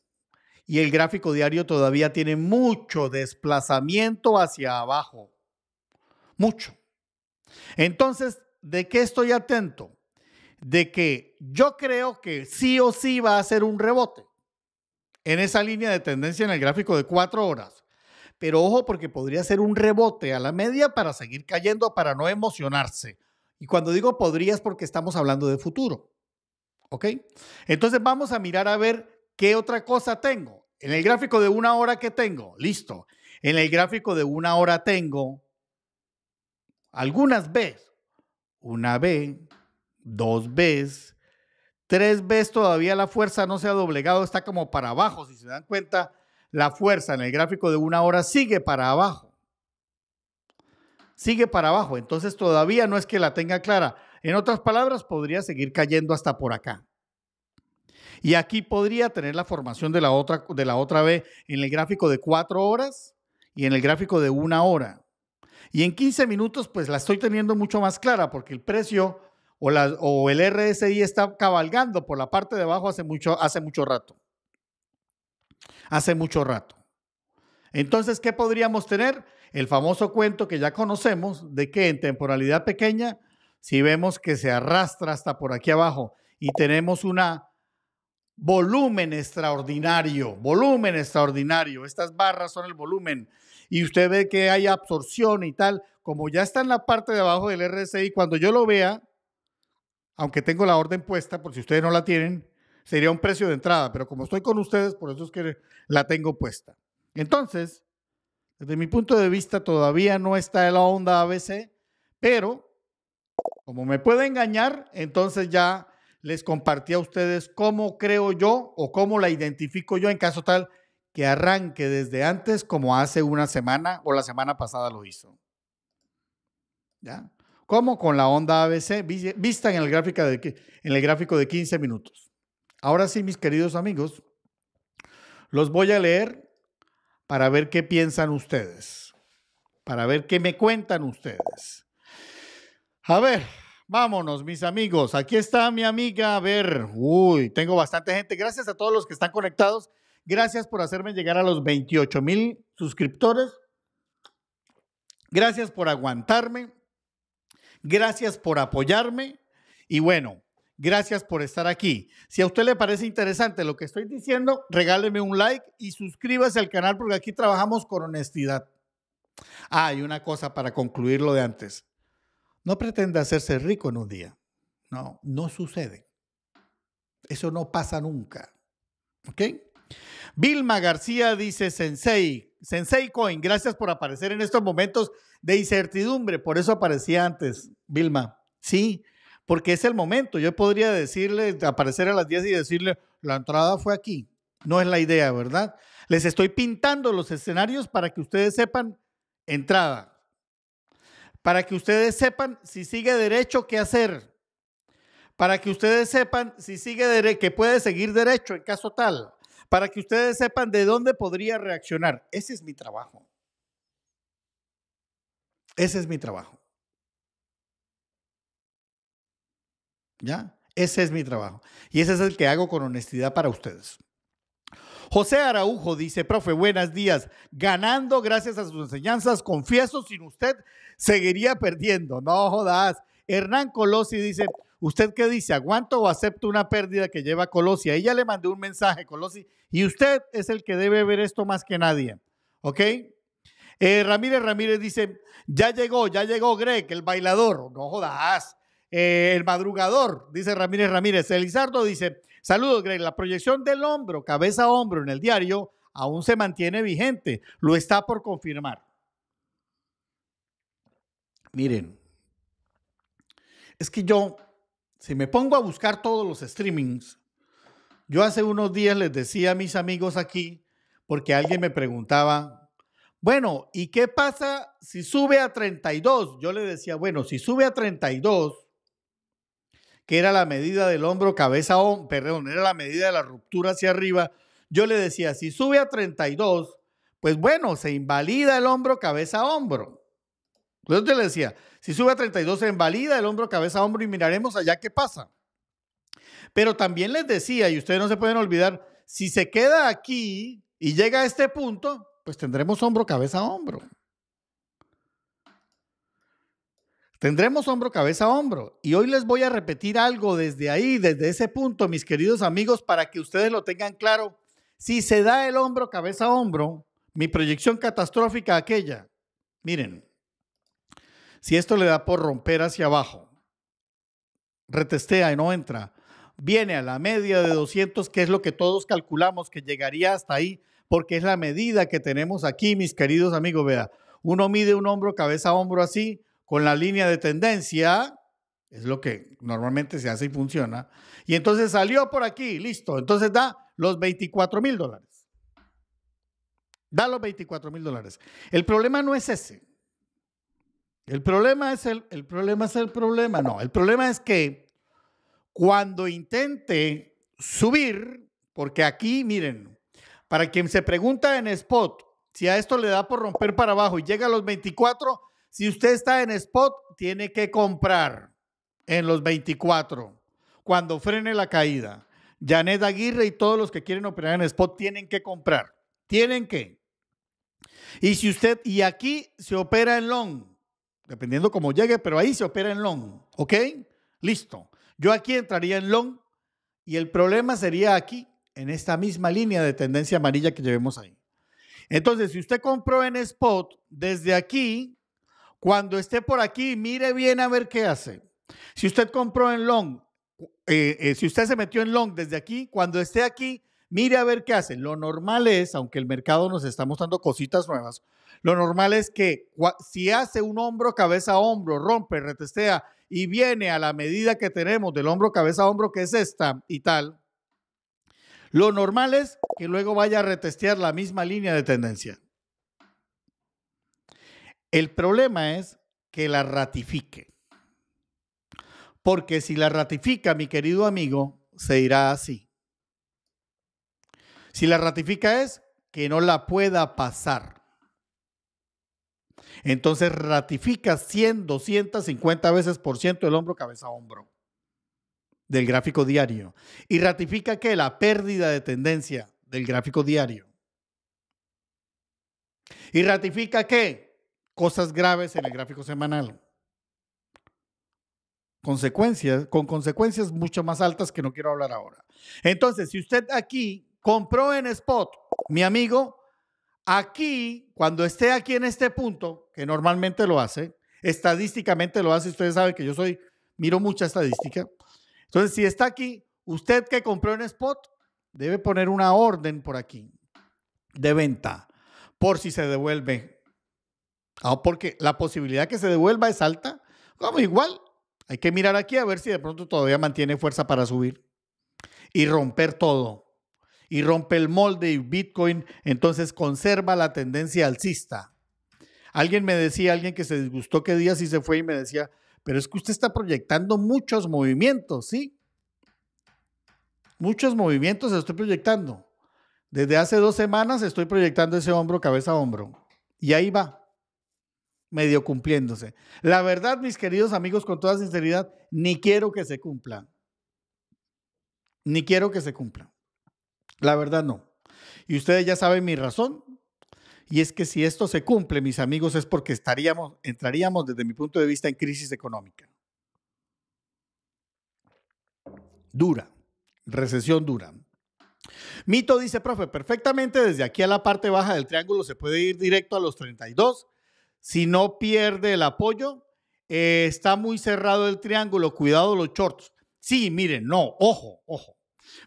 Y el gráfico diario todavía tiene mucho desplazamiento hacia abajo mucho. Entonces, ¿de qué estoy atento? De que yo creo que sí o sí va a ser un rebote en esa línea de tendencia en el gráfico de cuatro horas. Pero ojo porque podría ser un rebote a la media para seguir cayendo, para no emocionarse. Y cuando digo podría es porque estamos hablando de futuro. ¿Ok? Entonces vamos a mirar a ver qué otra cosa tengo. En el gráfico de una hora que tengo, listo. En el gráfico de una hora tengo algunas veces, una vez, dos veces, tres veces todavía la fuerza no se ha doblegado, está como para abajo. Si se dan cuenta, la fuerza en el gráfico de una hora sigue para abajo. Sigue para abajo, entonces todavía no es que la tenga clara. En otras palabras, podría seguir cayendo hasta por acá. Y aquí podría tener la formación de la otra, de la otra vez en el gráfico de cuatro horas y en el gráfico de una hora. Y en 15 minutos, pues la estoy teniendo mucho más clara porque el precio o, el RSI está cabalgando por la parte de abajo hace mucho, hace mucho rato. Hace mucho rato. Entonces, ¿qué podríamos tener? El famoso cuento que ya conocemos de que en temporalidad pequeña, si vemos que se arrastra hasta por aquí abajo y tenemos un volumen extraordinario, volumen extraordinario. Estas barras son el volumen y usted ve que hay absorción y tal, como ya está en la parte de abajo del RSI, cuando yo lo vea, aunque tengo la orden puesta, por si ustedes no la tienen, sería un precio de entrada, pero como estoy con ustedes, por eso es que la tengo puesta. Entonces, desde mi punto de vista, todavía no está en la onda ABC, pero como me puede engañar, entonces ya les compartí a ustedes cómo creo yo o cómo la identifico yo en caso tal que arranque desde antes como hace una semana o la semana pasada lo hizo. ¿Ya? Como con la onda ABC vista en el, gráfico de, en el gráfico de 15 minutos. Ahora sí, mis queridos amigos, los voy a leer para ver qué piensan ustedes, para ver qué me cuentan ustedes. A ver, Vámonos, mis amigos. Aquí está mi amiga. A ver, uy, tengo bastante gente. Gracias a todos los que están conectados Gracias por hacerme llegar a los 28 mil suscriptores. Gracias por aguantarme. Gracias por apoyarme. Y bueno, Gracias por estar aquí. Si a usted le parece interesante lo que estoy diciendo, regáleme un like y suscríbase al canal porque aquí trabajamos con honestidad. Ah, y una cosa para concluir lo de antes. No pretenda hacerse rico en un día. No, no sucede. Eso no pasa nunca. ¿Ok? Vilma García dice, Sensei, Sensei Coin, gracias por aparecer en estos momentos de incertidumbre. Por eso aparecía antes, Vilma. Sí, porque es el momento. Yo podría decirle, aparecer a las 10 y decirle, la entrada fue aquí. No es la idea, ¿verdad? Les estoy pintando los escenarios para que ustedes sepan entrada. Para que ustedes sepan si sigue derecho, qué hacer. Para que ustedes sepan si sigue derecho, que puede seguir derecho en caso tal para que ustedes sepan de dónde podría reaccionar. Ese es mi trabajo. Ese es mi trabajo. ¿Ya? Ese es mi trabajo. Y ese es el que hago con honestidad para ustedes. José Araujo dice, profe, buenos días. Ganando gracias a sus enseñanzas, confieso, sin usted seguiría perdiendo. No jodas. Hernán Colosi dice, ¿Usted qué dice? ¿Aguanto o acepto una pérdida que lleva Colosi? Ahí ella le mandé un mensaje, Colosi, y usted es el que debe ver esto más que nadie. ¿Ok? Eh, Ramírez Ramírez dice, ya llegó, ya llegó Greg, el bailador. No jodas. Eh, el madrugador, dice Ramírez Ramírez. Elizardo dice, saludos Greg, la proyección del hombro, cabeza a hombro en el diario aún se mantiene vigente. Lo está por confirmar. Miren, es que yo si me pongo a buscar todos los streamings, yo hace unos días les decía a mis amigos aquí, porque alguien me preguntaba, bueno, ¿y qué pasa si sube a 32? Yo le decía, bueno, si sube a 32, que era la medida del hombro, cabeza, hombro, perdón, era la medida de la ruptura hacia arriba, yo le decía, si sube a 32, pues bueno, se invalida el hombro, cabeza, hombro. Entonces te decía, si sube a 32 se invalida el hombro, cabeza, hombro y miraremos allá qué pasa. Pero también les decía, y ustedes no se pueden olvidar, si se queda aquí y llega a este punto, pues tendremos hombro, cabeza, a hombro. Tendremos hombro, cabeza, hombro. Y hoy les voy a repetir algo desde ahí, desde ese punto, mis queridos amigos, para que ustedes lo tengan claro. Si se da el hombro, cabeza, hombro, mi proyección catastrófica aquella, miren, si esto le da por romper hacia abajo, retestea y no entra, viene a la media de 200, que es lo que todos calculamos que llegaría hasta ahí, porque es la medida que tenemos aquí, mis queridos amigos. Vea, uno mide un hombro, cabeza a hombro así, con la línea de tendencia, es lo que normalmente se hace y funciona. Y entonces salió por aquí, listo. Entonces da los 24 mil dólares. Da los 24 mil dólares. El problema no es ese. El problema es el, problema es el problema. No, el problema es que cuando intente subir, porque aquí, miren, para quien se pregunta en spot, si a esto le da por romper para abajo y llega a los 24, si usted está en spot, tiene que comprar en los 24 cuando frene la caída. Janet Aguirre y todos los que quieren operar en spot tienen que comprar. Tienen que. Y si usted, y aquí se opera en long, dependiendo cómo llegue, pero ahí se opera en long, ¿ok? Listo. Yo aquí entraría en long y el problema sería aquí, en esta misma línea de tendencia amarilla que llevemos ahí. Entonces, si usted compró en spot desde aquí, cuando esté por aquí, mire bien a ver qué hace. Si usted compró en long, eh, eh, si usted se metió en long desde aquí, cuando esté aquí, mire a ver qué hace. Lo normal es, aunque el mercado nos está mostrando cositas nuevas, lo normal es que si hace un hombro, cabeza, hombro, rompe, retestea y viene a la medida que tenemos del hombro, cabeza, hombro, que es esta y tal, lo normal es que luego vaya a retestear la misma línea de tendencia. El problema es que la ratifique. Porque si la ratifica, mi querido amigo, se irá así. Si la ratifica es que no la pueda pasar. Entonces ratifica 100, 250 veces por ciento del hombro, cabeza hombro del gráfico diario. Y ratifica que la pérdida de tendencia del gráfico diario. Y ratifica que cosas graves en el gráfico semanal. Consecuencias, con consecuencias mucho más altas que no quiero hablar ahora. Entonces, si usted aquí compró en spot, mi amigo, aquí, cuando esté aquí en este punto, que normalmente lo hace, estadísticamente lo hace, ustedes saben que yo soy, miro mucha estadística. Entonces, si está aquí, usted que compró en spot, debe poner una orden por aquí de venta, por si se devuelve. o ah, porque la posibilidad que se devuelva es alta. Como igual, hay que mirar aquí a ver si de pronto todavía mantiene fuerza para subir y romper todo y rompe el molde y Bitcoin entonces conserva la tendencia alcista. Alguien me decía, alguien que se disgustó que día sí se fue y me decía, pero es que usted está proyectando muchos movimientos, ¿sí? Muchos movimientos estoy proyectando. Desde hace dos semanas estoy proyectando ese hombro, cabeza a hombro. Y ahí va, medio cumpliéndose. La verdad, mis queridos amigos, con toda sinceridad, ni quiero que se cumplan. Ni quiero que se cumplan. La verdad no. Y ustedes ya saben mi razón. Y es que si esto se cumple, mis amigos, es porque estaríamos, entraríamos desde mi punto de vista en crisis económica. Dura, recesión dura. Mito dice, profe, perfectamente desde aquí a la parte baja del triángulo se puede ir directo a los 32. Si no pierde el apoyo, eh, está muy cerrado el triángulo, cuidado los shorts. Sí, miren, no, ojo, ojo.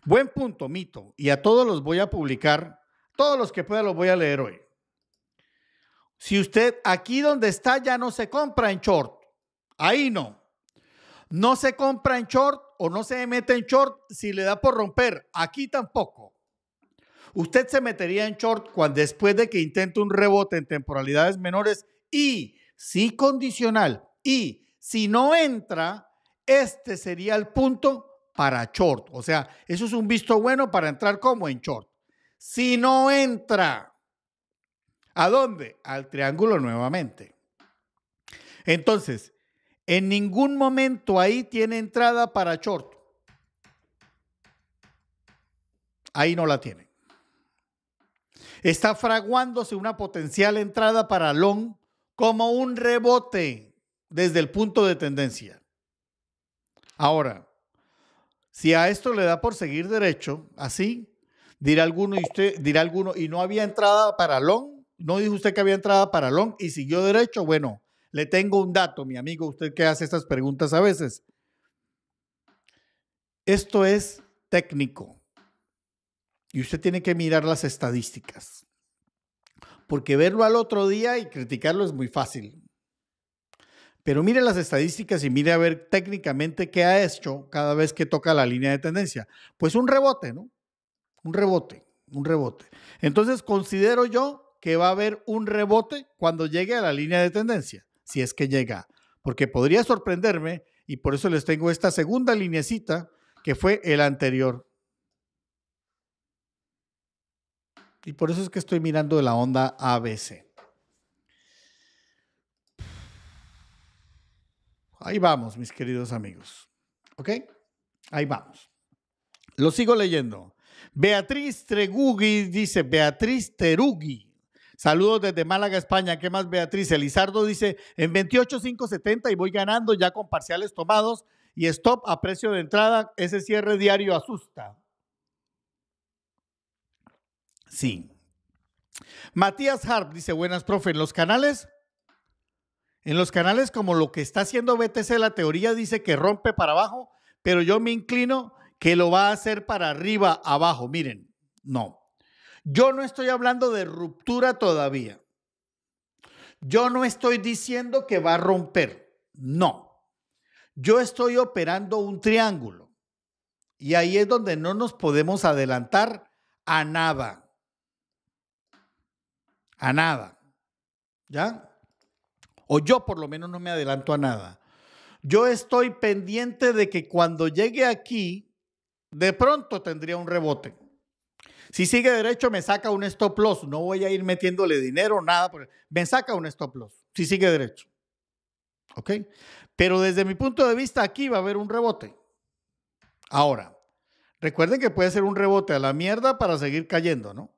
Buen punto, mito. Y a todos los voy a publicar, todos los que pueda los voy a leer hoy. Si usted aquí donde está ya no se compra en short, ahí no. No se compra en short o no se mete en short si le da por romper, aquí tampoco. Usted se metería en short cuando después de que intente un rebote en temporalidades menores y si condicional y si no entra, este sería el punto para short. O sea, eso es un visto bueno para entrar como en short. Si no entra, ¿a dónde? Al triángulo nuevamente. Entonces, en ningún momento ahí tiene entrada para short. Ahí no la tiene. Está fraguándose una potencial entrada para long como un rebote desde el punto de tendencia. Ahora, si a esto le da por seguir derecho, así, dirá alguno y usted dirá alguno y no había entrada para long, no dijo usted que había entrada para long y siguió derecho, bueno, le tengo un dato, mi amigo, usted que hace estas preguntas a veces. Esto es técnico. Y usted tiene que mirar las estadísticas. Porque verlo al otro día y criticarlo es muy fácil. Pero mire las estadísticas y mire a ver técnicamente qué ha hecho cada vez que toca la línea de tendencia. Pues un rebote, ¿no? Un rebote, un rebote. Entonces considero yo que va a haber un rebote cuando llegue a la línea de tendencia, si es que llega, porque podría sorprenderme y por eso les tengo esta segunda linecita que fue el anterior. Y por eso es que estoy mirando la onda ABC. Ahí vamos, mis queridos amigos. ¿Ok? Ahí vamos. Lo sigo leyendo. Beatriz Tregugui dice, Beatriz Terugi. Saludos desde Málaga, España. ¿Qué más, Beatriz? Elizardo dice, en 28.570 y voy ganando ya con parciales tomados y stop a precio de entrada. Ese cierre diario asusta. Sí. Matías Harp dice, buenas, profe, en los canales en los canales como lo que está haciendo BTC, la teoría dice que rompe para abajo, pero yo me inclino que lo va a hacer para arriba, abajo. Miren, no. Yo no estoy hablando de ruptura todavía. Yo no estoy diciendo que va a romper. No. Yo estoy operando un triángulo. Y ahí es donde no nos podemos adelantar a nada. A nada. ¿Ya? o yo por lo menos no me adelanto a nada. Yo estoy pendiente de que cuando llegue aquí, de pronto tendría un rebote. Si sigue derecho, me saca un stop loss. No voy a ir metiéndole dinero, nada. Me saca un stop loss. Si sigue derecho. ¿Ok? Pero desde mi punto de vista, aquí va a haber un rebote. Ahora, recuerden que puede ser un rebote a la mierda para seguir cayendo, ¿no?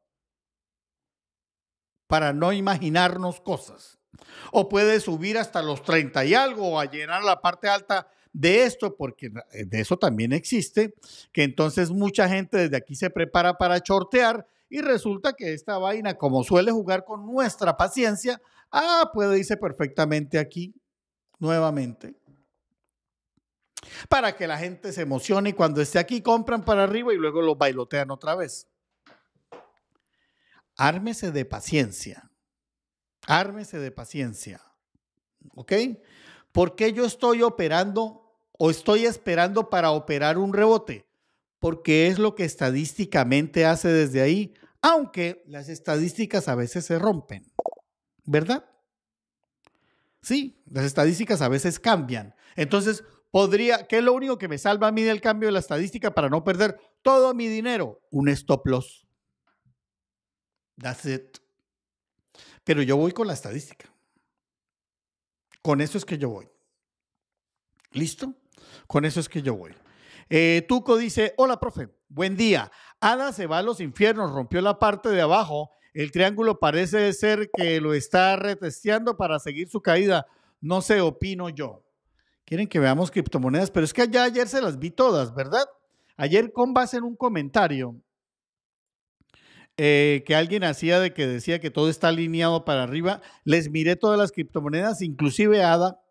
Para no imaginarnos cosas o puede subir hasta los 30 y algo, O a llenar la parte alta de esto, porque eh, de eso también existe, que entonces mucha gente desde aquí se prepara para chortear y resulta que esta vaina, como suele jugar con nuestra paciencia, ah, puede irse perfectamente aquí nuevamente. Para que la gente se emocione y cuando esté aquí compran para arriba y luego lo bailotean otra vez. Ármese de paciencia. Ármese de paciencia. ¿Ok? porque yo estoy operando o estoy esperando para operar un rebote? Porque es lo que estadísticamente hace desde ahí, aunque las estadísticas a veces se rompen, ¿verdad? Sí, las estadísticas a veces cambian. Entonces, podría, ¿qué es lo único que me salva a mí del cambio de la estadística para no perder todo mi dinero? Un stop loss. That's it. Pero yo voy con la estadística. Con eso es que yo voy. ¿Listo? Con eso es que yo voy. Eh, Tuco dice, hola, profe, buen día. Ada se va a los infiernos, rompió la parte de abajo. El triángulo parece ser que lo está retesteando para seguir su caída. No se sé, opino yo. Quieren que veamos criptomonedas, pero es que ya ayer se las vi todas, ¿verdad? Ayer con base en un comentario eh, que alguien hacía de que decía que todo está alineado para arriba. Les miré todas las criptomonedas, inclusive ADA,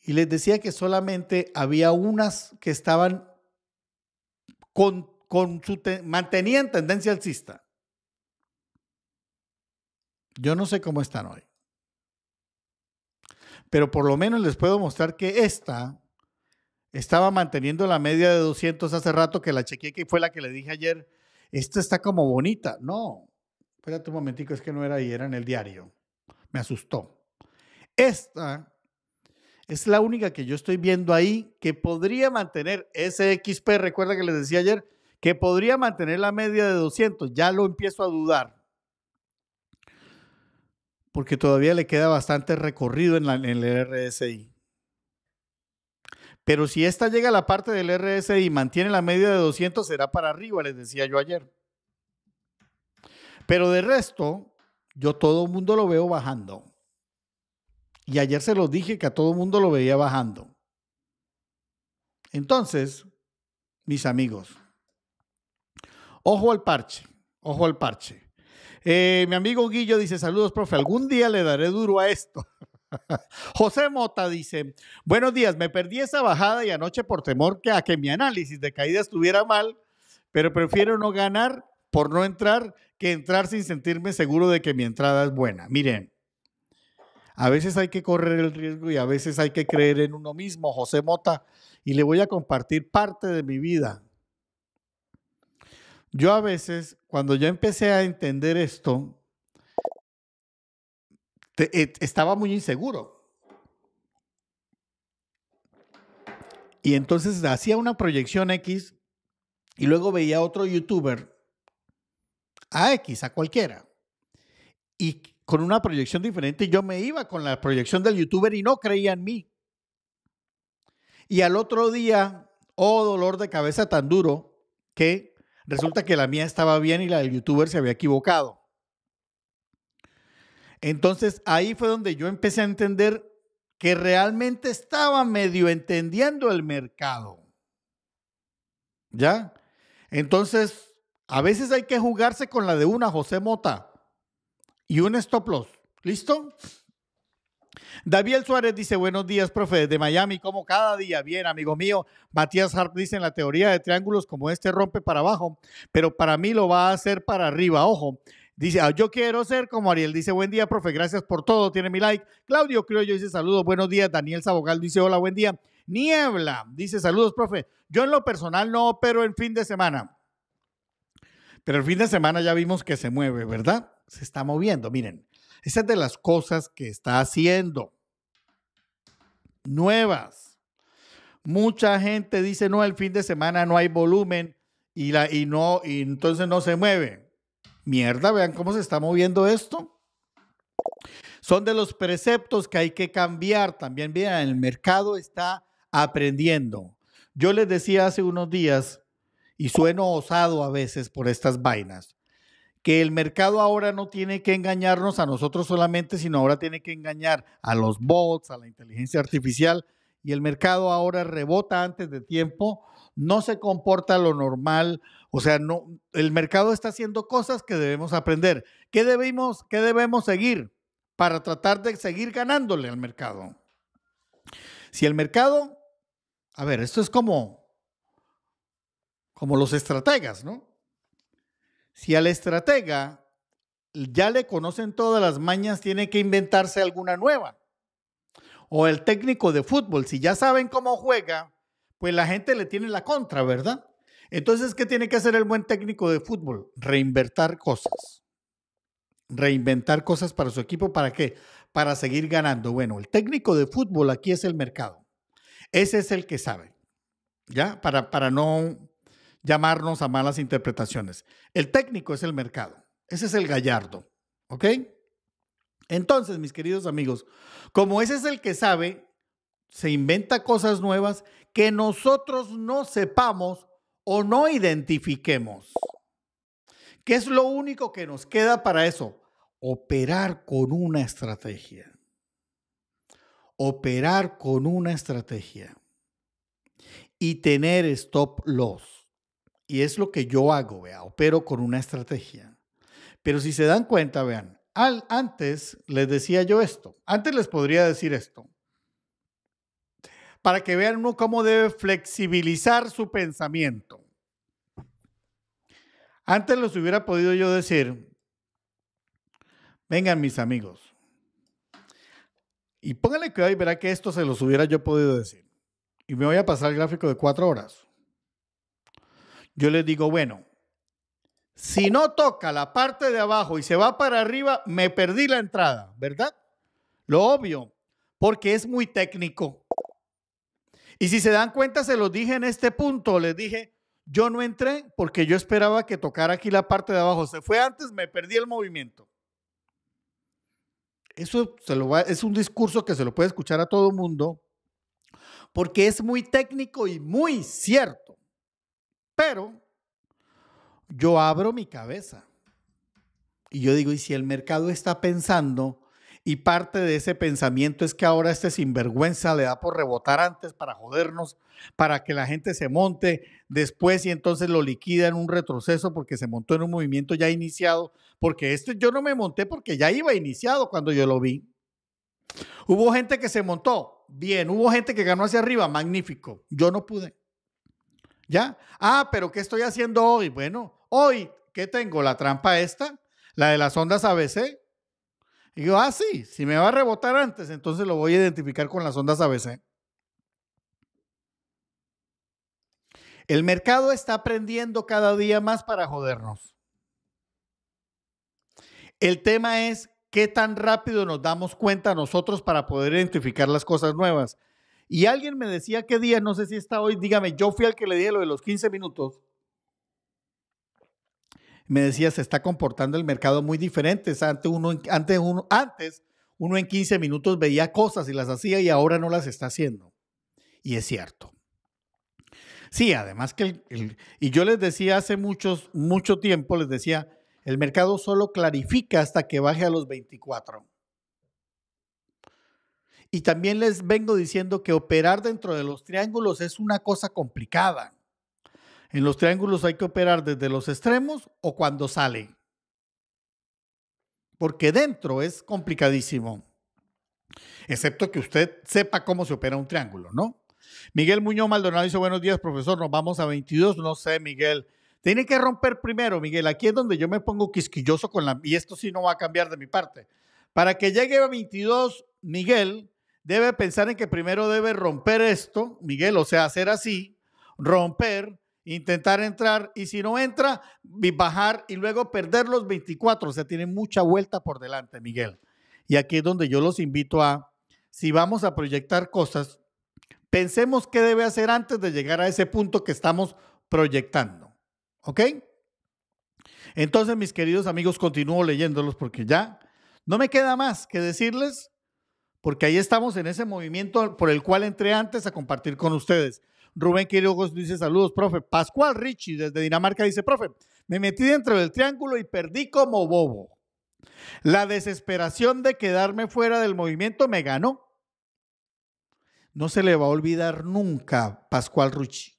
y les decía que solamente había unas que estaban con, con su mantenían tendencia alcista. Yo no sé cómo están hoy. Pero por lo menos les puedo mostrar que esta estaba manteniendo la media de 200 hace rato que la chequeé, que fue la que le dije ayer esta está como bonita. No, espérate un momentico, es que no era ahí, era en el diario. Me asustó. Esta es la única que yo estoy viendo ahí que podría mantener ese XP, recuerda que les decía ayer, que podría mantener la media de 200. Ya lo empiezo a dudar porque todavía le queda bastante recorrido en, en el RSI. Pero si esta llega a la parte del RSI y mantiene la media de 200, será para arriba, les decía yo ayer. Pero de resto, yo todo el mundo lo veo bajando. Y ayer se los dije que a todo el mundo lo veía bajando. Entonces, mis amigos, ojo al parche, ojo al parche. Eh, mi amigo Guillo dice, saludos, profe, algún día le daré duro a esto. José Mota dice, buenos días, me perdí esa bajada y anoche por temor que a que mi análisis de caída estuviera mal, pero prefiero no ganar por no entrar que entrar sin sentirme seguro de que mi entrada es buena. Miren, a veces hay que correr el riesgo y a veces hay que creer en uno mismo, José Mota, y le voy a compartir parte de mi vida. Yo a veces, cuando yo empecé a entender esto, eh, estaba muy inseguro. Y entonces hacía una proyección X y luego veía a otro youtuber, a X, a cualquiera. Y con una proyección diferente yo me iba con la proyección del youtuber y no creía en mí. Y al otro día, oh dolor de cabeza tan duro, que resulta que la mía estaba bien y la del youtuber se había equivocado. Entonces ahí fue donde yo empecé a entender que realmente estaba medio entendiendo el mercado. ¿Ya? Entonces, a veces hay que jugarse con la de una José Mota y un stop loss. ¿Listo? David Suárez dice, buenos días, profe, desde Miami, como cada día, bien, amigo mío. Matías Hart dice, en la teoría de triángulos como este rompe para abajo, pero para mí lo va a hacer para arriba, ojo. Dice, ah, yo quiero ser como Ariel. Dice, buen día, profe, gracias por todo, tiene mi like. Claudio yo, dice, saludos, buenos días. Daniel Sabogal dice, hola, buen día. Niebla dice, saludos, profe. Yo en lo personal no, pero en fin de semana. Pero el fin de semana ya vimos que se mueve, ¿verdad? Se está moviendo, miren. esas de las cosas que está haciendo. Nuevas. Mucha gente dice, no, el fin de semana no hay volumen y, la, y, no, y entonces no se mueve mierda, vean cómo se está moviendo esto. Son de los preceptos que hay que cambiar. También vean, el mercado está aprendiendo. Yo les decía hace unos días, y sueno osado a veces por estas vainas, que el mercado ahora no tiene que engañarnos a nosotros solamente, sino ahora tiene que engañar a los bots, a la inteligencia artificial, y el mercado ahora rebota antes de tiempo, no se comporta lo normal, o sea, no, el mercado está haciendo cosas que debemos aprender. ¿Qué debemos, qué debemos seguir para tratar de seguir ganándole al mercado? Si el mercado, a ver, esto es como, como los estrategas, ¿no? Si al estratega ya le conocen todas las mañas, tiene que inventarse alguna nueva. O el técnico de fútbol, si ya saben cómo juega, pues la gente le tiene la contra, ¿verdad? Entonces, ¿qué tiene que hacer el buen técnico de fútbol? Reinventar cosas. Reinventar cosas para su equipo, ¿para qué? Para seguir ganando. Bueno, el técnico de fútbol aquí es el mercado. Ese es el que sabe, ¿ya? Para, para no llamarnos a malas interpretaciones. El técnico es el mercado. Ese es el gallardo, ¿ok? Entonces, mis queridos amigos, como ese es el que sabe, se inventa cosas nuevas que nosotros no sepamos o no identifiquemos. ¿Qué es lo único que nos queda para eso? Operar con una estrategia. Operar con una estrategia. Y tener stop loss. Y es lo que yo hago, vea, opero con una estrategia. Pero si se dan cuenta, vean, al, antes les decía yo esto, antes les podría decir esto para que vean uno cómo debe flexibilizar su pensamiento. Antes los hubiera podido yo decir, vengan mis amigos, y pónganle cuidado y verá que esto se los hubiera yo podido decir. Y me voy a pasar el gráfico de cuatro horas. Yo les digo, bueno, si no toca la parte de abajo y se va para arriba, me perdí la entrada, ¿verdad? Lo obvio, porque es muy técnico. Y si se dan cuenta, se los dije en este punto, les dije, yo no entré porque yo esperaba que tocara aquí la parte de abajo. Se fue antes, me perdí el movimiento. Eso es un discurso que se lo puede escuchar a todo mundo porque es muy técnico y muy cierto. Pero yo abro mi cabeza y yo digo, ¿y si el mercado está pensando y parte de ese pensamiento es que ahora este sinvergüenza le da por rebotar antes para jodernos, para que la gente se monte después y entonces lo liquida en un retroceso porque se montó en un movimiento ya iniciado, porque este yo no me monté porque ya iba iniciado cuando yo lo vi. Hubo gente que se montó, bien, hubo gente que ganó hacia arriba, magnífico, yo no pude. ¿Ya? Ah, pero ¿qué estoy haciendo hoy? Bueno, hoy, ¿qué tengo? La trampa esta, la de las ondas ABC, y yo, ah, sí, si me va a rebotar antes, entonces lo voy a identificar con las ondas ABC. El mercado está aprendiendo cada día más para jodernos. El tema es qué tan rápido nos damos cuenta nosotros para poder identificar las cosas nuevas. Y alguien me decía qué día, no sé si está hoy, dígame, yo fui al que le dije lo de los 15 minutos me decía, se está comportando el mercado muy diferente. Antes uno, uno, antes uno en 15 minutos veía cosas y las hacía y ahora no las está haciendo. Y es cierto. Sí, además que, y yo les decía hace muchos, mucho tiempo, les decía, el mercado solo clarifica hasta que baje a los 24. Y también les vengo diciendo que operar dentro de los triángulos es una cosa complicada. En los triángulos hay que operar desde los extremos o cuando sale. Porque dentro es complicadísimo. Excepto que usted sepa cómo se opera un triángulo, ¿no? Miguel Muñoz Maldonado dice, buenos días, profesor, nos vamos a 22, no sé, Miguel. Tiene que romper primero, Miguel. Aquí es donde yo me pongo quisquilloso con la... Y esto sí no va a cambiar de mi parte. Para que llegue a 22, Miguel debe pensar en que primero debe romper esto, Miguel, o sea, hacer así, romper, intentar entrar y si no entra, bajar y luego perder los 24. O sea, tiene mucha vuelta por delante, Miguel. Y aquí es donde yo los invito a, si vamos a proyectar cosas, pensemos qué debe hacer antes de llegar a ese punto que estamos proyectando. ¿Ok? Entonces, mis queridos amigos, continúo leyéndolos porque ya no me queda más que decirles, porque ahí estamos en ese movimiento por el cual entré antes a compartir con ustedes. Rubén Quiroz dice saludos, profe. Pascual Richie desde Dinamarca dice, profe, me metí dentro del triángulo y perdí como bobo. La desesperación de quedarme fuera del movimiento me ganó. No se le va a olvidar nunca Pascual Ritchie.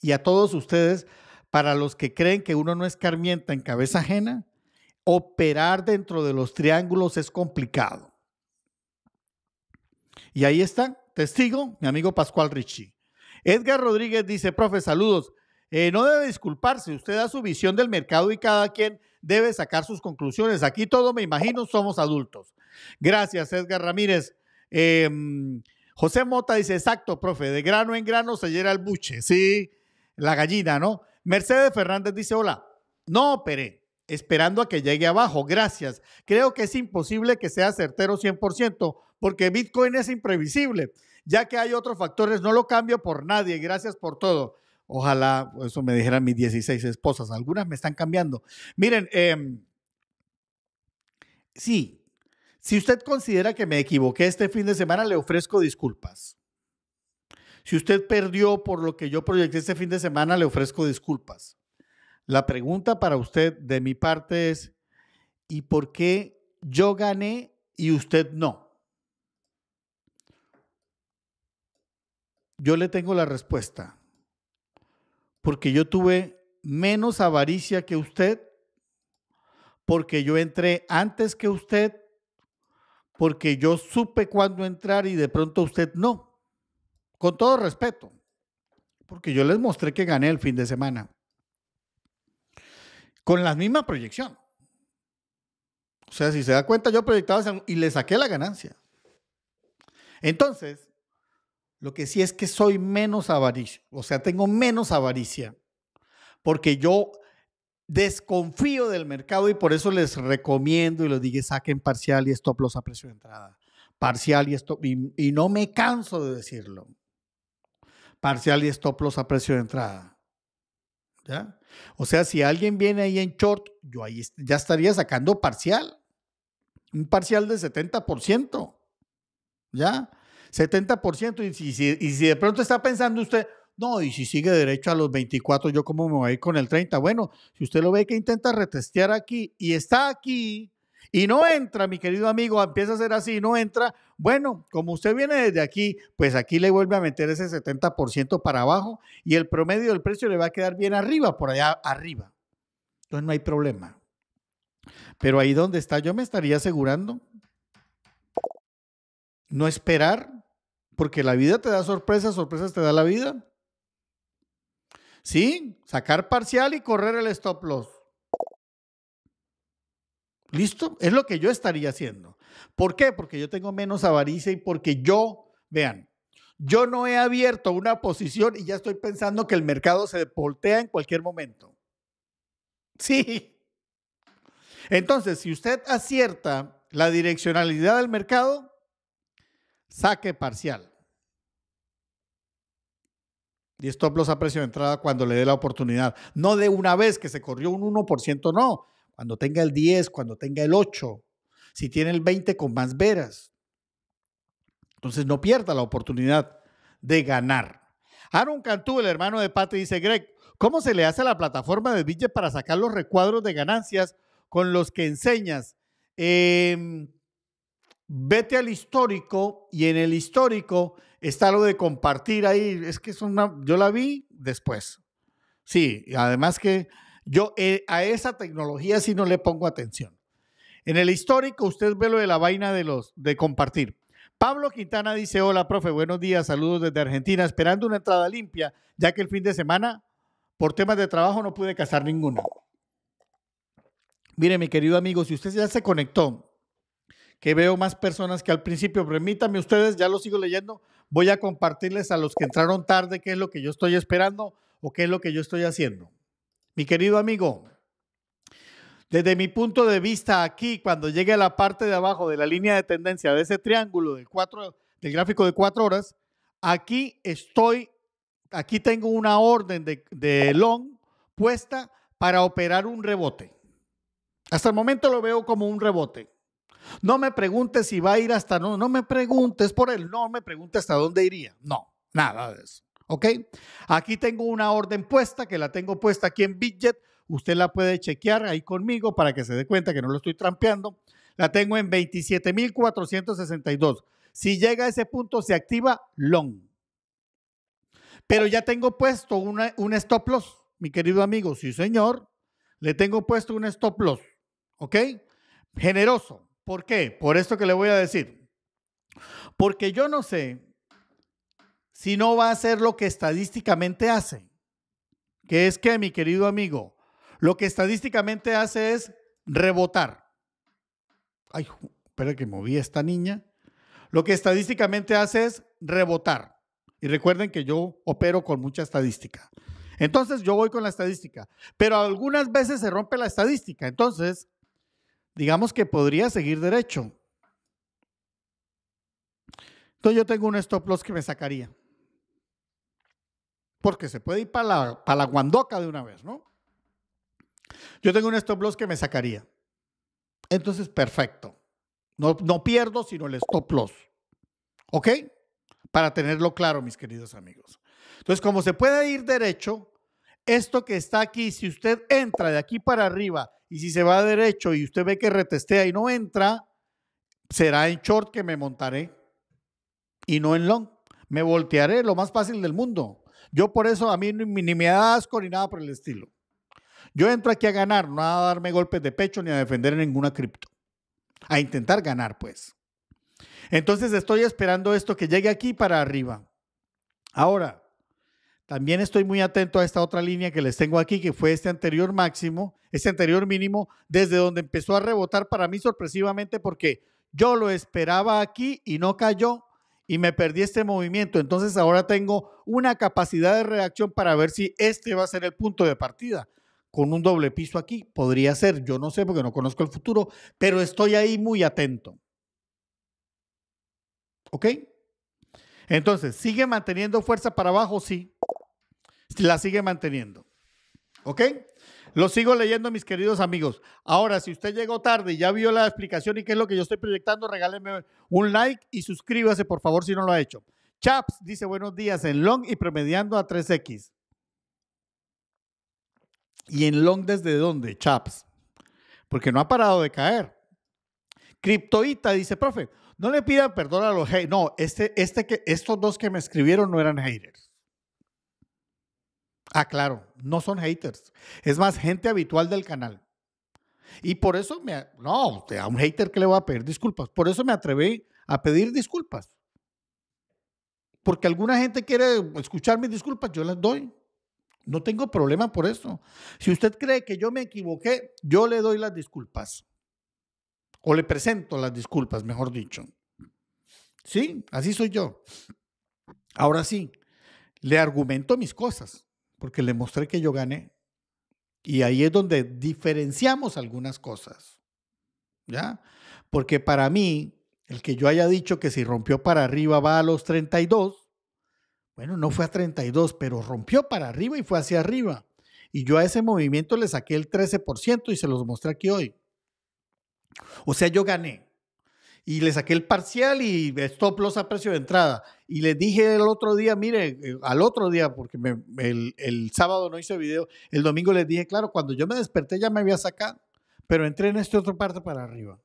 Y a todos ustedes, para los que creen que uno no es carmienta en cabeza ajena, operar dentro de los triángulos es complicado. Y ahí está, testigo, mi amigo Pascual Richie. Edgar Rodríguez dice, profe, saludos. Eh, no debe disculparse, usted da su visión del mercado y cada quien debe sacar sus conclusiones. Aquí todo, me imagino, somos adultos. Gracias, Edgar Ramírez. Em, José Mota dice, exacto, profe, de grano en grano se llena el buche, sí, la gallina, ¿no? Mercedes Fernández dice, hola, no Pere esperando a que llegue abajo, gracias. Creo que es imposible que sea certero 100%, porque Bitcoin es imprevisible ya que hay otros factores, no lo cambio por nadie, gracias por todo. Ojalá pues, eso me dijeran mis 16 esposas, algunas me están cambiando. Miren, em, sí, si usted considera que me equivoqué este fin de semana, le ofrezco disculpas. Si usted perdió por lo que yo proyecté este fin de semana, le ofrezco disculpas. La pregunta para usted de mi parte es, ¿y por qué yo gané y usted no? Yo le tengo la respuesta. Porque yo tuve menos avaricia que usted, porque yo entré antes que usted, porque yo supe cuándo entrar y de pronto usted no. Con todo respeto, porque yo les mostré que gané el fin de semana. Con la misma proyección. O sea, si se da cuenta, yo proyectaba y le saqué la ganancia. Entonces, lo que sí es que soy menos avaricio, o sea, tengo menos avaricia, porque yo desconfío del mercado y por eso les recomiendo y les dije saquen parcial y stop loss a precio de entrada. Parcial y stop, y, y no me canso de decirlo. Parcial y stop loss a precio de entrada. ¿Ya? O sea, si alguien viene ahí en short, yo ahí ya estaría sacando parcial. Un parcial de 70%. ¿Ya? 70%. Y si, y si de pronto está pensando usted, no, y si sigue derecho a los 24, yo como me voy con el 30. Bueno, si usted lo ve que intenta retestear aquí y está aquí y no entra, mi querido amigo, empieza a ser así y no entra, bueno, como usted viene desde aquí, pues aquí le vuelve a meter ese 70% para abajo y el promedio del precio le va a quedar bien arriba, por allá arriba. Entonces no hay problema. Pero ahí donde está, yo me estaría asegurando no esperar porque la vida te da sorpresas, sorpresas te da la vida. Sí, sacar parcial y correr el stop loss. ¿Listo? Es lo que yo estaría haciendo. ¿Por qué? Porque yo tengo menos avaricia y porque yo, vean, yo no he abierto una posición y ya estoy pensando que el mercado se voltea en cualquier momento. Sí. Entonces, si usted acierta la direccionalidad del mercado, saque parcial. Y stop los a precio de entrada cuando le dé la oportunidad. No de una vez que se corrió un 1%, no. Cuando tenga el 10, cuando tenga el 8. Si tiene el 20 con más veras. Entonces no pierda la oportunidad de ganar. Aaron Cantú, el hermano de Pate, dice, Greg, ¿cómo se le hace a la plataforma de Ville para sacar los recuadros de ganancias con los que enseñas? Em, vete al histórico y en el histórico está lo de compartir ahí. Es que es una, yo la vi después. Sí, además que yo eh, a esa tecnología sí no le pongo atención. En el histórico usted ve lo de la vaina de los de compartir. Pablo Quintana dice, hola, profe, buenos días, saludos desde Argentina, esperando una entrada limpia, ya que el fin de semana, por temas de trabajo, no pude casar ninguno. Mire, mi querido amigo, si usted ya se conectó, que veo más personas que al principio, permítame ustedes, ya lo sigo leyendo, voy a compartirles a los que entraron tarde qué es lo que yo estoy esperando o qué es lo que yo estoy haciendo. Mi querido amigo, desde mi punto de vista aquí, cuando llegue a la parte de abajo de la línea de tendencia de ese triángulo del, cuatro, del gráfico de cuatro horas, aquí estoy, aquí tengo una orden de long puesta para operar un rebote. Hasta el momento lo veo como un rebote. No me preguntes si va a ir hasta no, no me preguntes por él, no me preguntes hasta dónde iría. No, nada de eso. ¿Ok? Aquí tengo una orden puesta, que la tengo puesta aquí en Bidget. Usted la puede chequear ahí conmigo para que se dé cuenta que no lo estoy trampeando. La tengo en 27,462. Si llega a ese punto, se activa long. Pero ya tengo puesto un stop loss, mi querido amigo. Sí, señor. Le tengo puesto un stop loss. ¿Ok? Generoso. ¿Por qué? Por esto que le voy a decir. Porque yo no sé si no va a hacer lo que estadísticamente hace, que es que, mi querido amigo, lo que estadísticamente hace es rebotar. Ay, espera que moví a esta niña. Lo que estadísticamente hace es rebotar. Y recuerden que yo opero con mucha estadística. Entonces yo voy con la estadística, pero algunas veces se rompe la estadística. Entonces digamos que podría seguir derecho. Entonces yo tengo un stop loss que me sacaría. Porque se puede ir para la, la guandoca de una vez, ¿no? Yo tengo un stop loss que me sacaría. Entonces, perfecto. No, no pierdo, sino el stop loss. ¿Ok? Para tenerlo claro, mis queridos amigos. Entonces, como se puede ir derecho, esto que está aquí, si usted entra de aquí para arriba y si se va derecho y usted ve que retestea y no entra, será en short que me montaré y no en long. Me voltearé, lo más fácil del mundo. Yo por eso a mí ni me da asco ni nada por el estilo. Yo entro aquí a ganar, no a darme golpes de pecho ni a defender ninguna cripto. A intentar ganar, pues. Entonces estoy esperando esto que llegue aquí para arriba. Ahora, también estoy muy atento a esta otra línea que les tengo aquí, que fue este anterior máximo, este anterior mínimo, desde donde empezó a rebotar para mí sorpresivamente porque yo lo esperaba aquí y no cayó y me perdí este movimiento. Entonces ahora tengo una capacidad de reacción para ver si este va a ser el punto de partida. Con un doble piso aquí, podría ser, yo no sé porque no conozco el futuro, pero estoy ahí muy atento. ¿Ok? Entonces, ¿sigue manteniendo fuerza para abajo? Sí la sigue manteniendo. ¿Ok? Lo sigo leyendo, mis queridos amigos. Ahora, si usted llegó tarde y ya vio la explicación y qué es lo que yo estoy proyectando, regáleme un like y suscríbase, por favor, si no lo ha hecho. Chaps dice buenos días en long y promediando a 3X. ¿Y en long desde dónde, Chaps? Porque no ha parado de caer. Criptoita dice, profe, no le pidan perdón a los haters. No, este, este que, estos dos que me escribieron no eran haters. Ah, claro, no son haters. Es más, gente habitual del canal. Y por eso me. No, a un hater que le voy a pedir disculpas. Por eso me atreví a pedir disculpas. Porque alguna gente quiere escuchar mis disculpas, yo las doy. No tengo problema por eso. Si usted cree que yo me equivoqué, yo le doy las disculpas. O le presento las disculpas, mejor dicho. Sí, así soy yo. Ahora sí, le argumento mis cosas porque le mostré que yo gané. Y ahí es donde diferenciamos algunas cosas. ¿Ya? Porque para mí, el que yo haya dicho que si rompió para arriba va a los 32, bueno, no fue a 32, pero rompió para arriba y fue hacia arriba. Y yo a ese movimiento le saqué el 13% y se los mostré aquí hoy. O sea, yo gané. Y le saqué el parcial y stop loss a precio de entrada. Y les dije el otro día, mire, eh, al otro día, porque el, el, sábado no hice video, el domingo les dije, claro, cuando yo me desperté ya me había sacado, pero entré en este otro parte para arriba.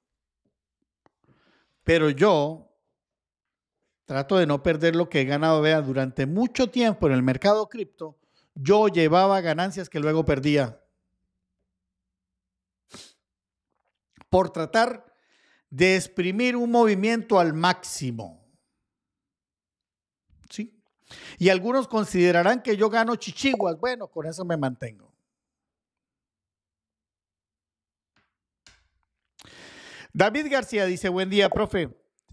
Pero yo trato de no perder lo que he ganado. Vea, durante mucho tiempo en el mercado cripto, yo llevaba ganancias que luego perdía. Por tratar de exprimir un movimiento al máximo. Y algunos considerarán que yo gano chichiguas. Bueno, con eso me mantengo. David García dice, buen día, profe.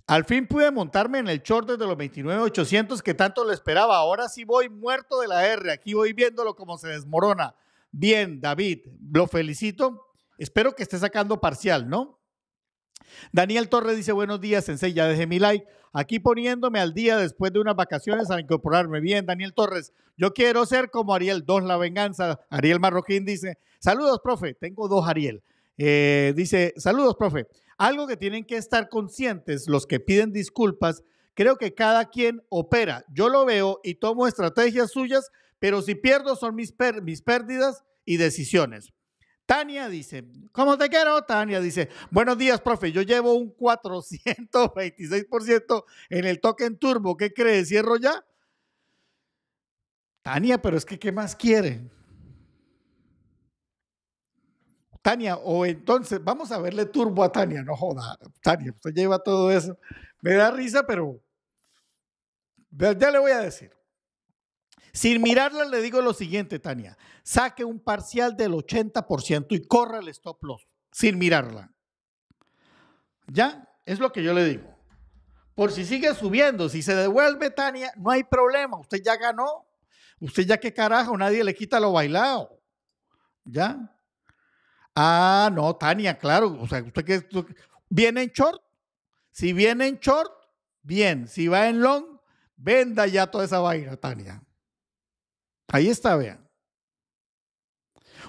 Al fin pude montarme en el short desde los 29,800 que tanto lo esperaba. Ahora sí voy muerto de la R. Aquí voy viéndolo como se desmorona. Bien, David, lo felicito. Espero que esté sacando parcial, ¿no? Daniel Torres dice, buenos días, Sensei, ya dejé mi like. Aquí poniéndome al día después de unas vacaciones a incorporarme bien, Daniel Torres. Yo quiero ser como Ariel dos la venganza. Ariel Marroquín dice, saludos, profe, tengo dos Ariel. Eh, dice, saludos, profe. Algo que tienen que estar conscientes los que piden disculpas, creo que cada quien opera. Yo lo veo y tomo estrategias suyas, pero si pierdo son mis pérdidas y decisiones. Tania dice, ¿cómo te quiero? Tania dice, buenos días, profe, yo llevo un 426% en el token turbo, ¿qué crees? ¿Cierro ya? Tania, pero es que, ¿qué más quiere? Tania, o entonces, vamos a verle turbo a Tania, no joda, Tania, usted lleva todo eso. Me da risa, pero ya le voy a decir. Sin mirarla, le digo lo siguiente, Tania. Saque un parcial del 80% y corre el stop loss, sin mirarla. Ya, es lo que yo le digo. Por si sigue subiendo, si se devuelve, Tania, no hay problema. Usted ya ganó. Usted ya qué carajo, nadie le quita lo bailado. ¿Ya? Ah, no, Tania, claro. O sea, usted que viene en short. Si viene en short, bien. Si va en long, venda ya toda esa vaina, Tania. Ahí está, vean.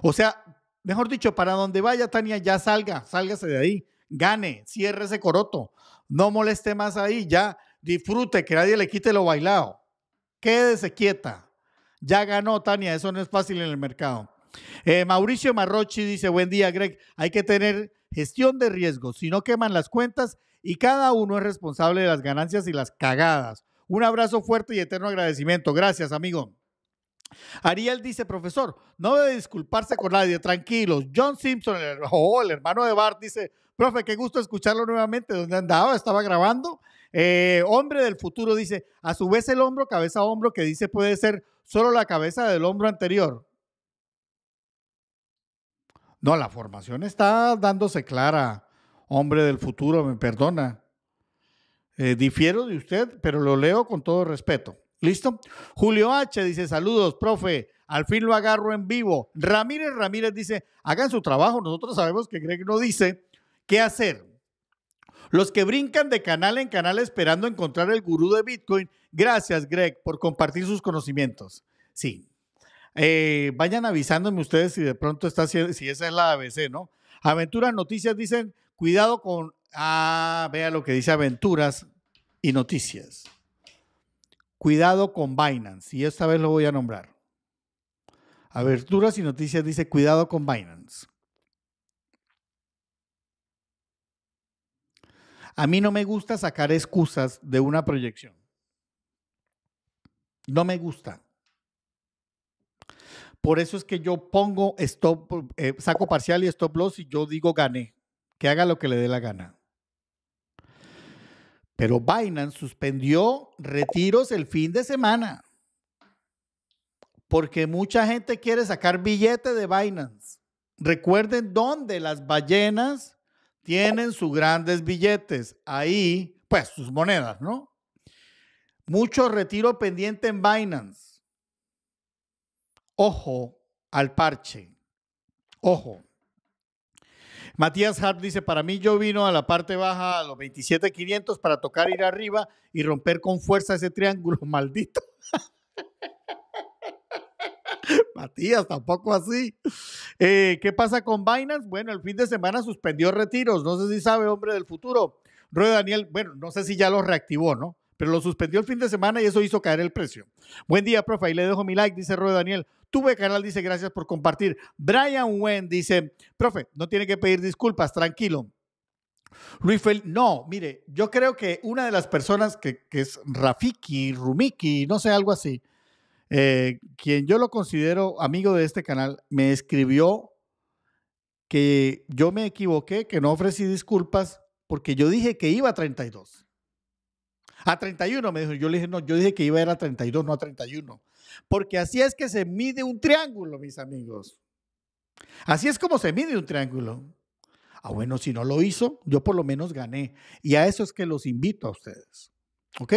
O sea, mejor dicho, para donde vaya Tania, ya salga, sálgase de ahí, gane, cierre ese coroto, no moleste más ahí, ya disfrute, que nadie le quite lo bailado, quédese quieta, ya ganó Tania, eso no es fácil en el mercado. Eh, Mauricio Marrochi dice, buen día Greg, hay que tener gestión de riesgo, si no queman las cuentas y cada uno es responsable de las ganancias y las cagadas. Un abrazo fuerte y eterno agradecimiento. Gracias, amigo. Ariel dice, profesor, no debe disculparse con nadie, tranquilos. John Simpson, el, hermano de Bart, dice, profe, qué gusto escucharlo nuevamente, Donde andaba? Estaba grabando. Eh, hombre del futuro dice, a su vez el hombro, cabeza a hombro, que dice puede ser solo la cabeza del hombro anterior. No, la formación está dándose clara, hombre del futuro, me perdona. Eh, difiero de usted, pero lo leo con todo respeto. ¿Listo? Julio H dice, saludos, profe, al fin lo agarro en vivo. Ramírez Ramírez dice, hagan su trabajo, nosotros sabemos que Greg no dice qué hacer. Los que brincan de canal en canal esperando encontrar el gurú de Bitcoin, gracias Greg por compartir sus conocimientos. Sí. Eh, vayan avisándome ustedes si de pronto está, si esa es la ABC, ¿no? Aventuras Noticias dicen, cuidado con, ah, vea lo que dice Aventuras y Noticias cuidado con Binance, y esta vez lo voy a nombrar. Aberturas y noticias dice cuidado con Binance. A mí no me gusta sacar excusas de una proyección. No me gusta. Por eso es que yo pongo stop, eh, saco parcial y stop loss y yo digo gané. Que haga lo que le dé la gana. Pero Binance suspendió retiros el fin de semana porque mucha gente quiere sacar billetes de Binance. Recuerden dónde las ballenas tienen sus grandes billetes, ahí, pues sus monedas, ¿no? Mucho retiro pendiente en Binance. Ojo al parche. Ojo. Matías Hart dice, para mí yo vino a la parte baja a los 27.500 para tocar ir arriba y romper con fuerza ese triángulo maldito. Matías, tampoco así. Eh, ¿Qué pasa con Binance? Bueno, el fin de semana suspendió retiros. No sé si sabe, hombre del futuro. Rueda Daniel, bueno, no sé si ya lo reactivó, ¿no? pero lo suspendió el fin de semana y eso hizo caer el precio. Buen día, profe. Ahí le dejo mi like, dice Roy Daniel. Tuve canal, dice gracias por compartir. Brian Wen dice, profe, no tiene que pedir disculpas, tranquilo. Luis no, mire, yo creo que una de las personas que, es Rafiki, Rumiki, no sé, algo así, eh, quien yo lo considero amigo de este canal, me escribió que yo me equivoqué, que no ofrecí disculpas porque yo dije que iba a 32. A 31 me dijo, yo le dije, no, yo dije que iba a ir a 32, no a 31. Porque así es que se mide un triángulo, mis amigos. Así es como se mide un triángulo. Ah, bueno, si no lo hizo, yo por lo menos gané. Y a eso es que los invito a ustedes. ¿Ok?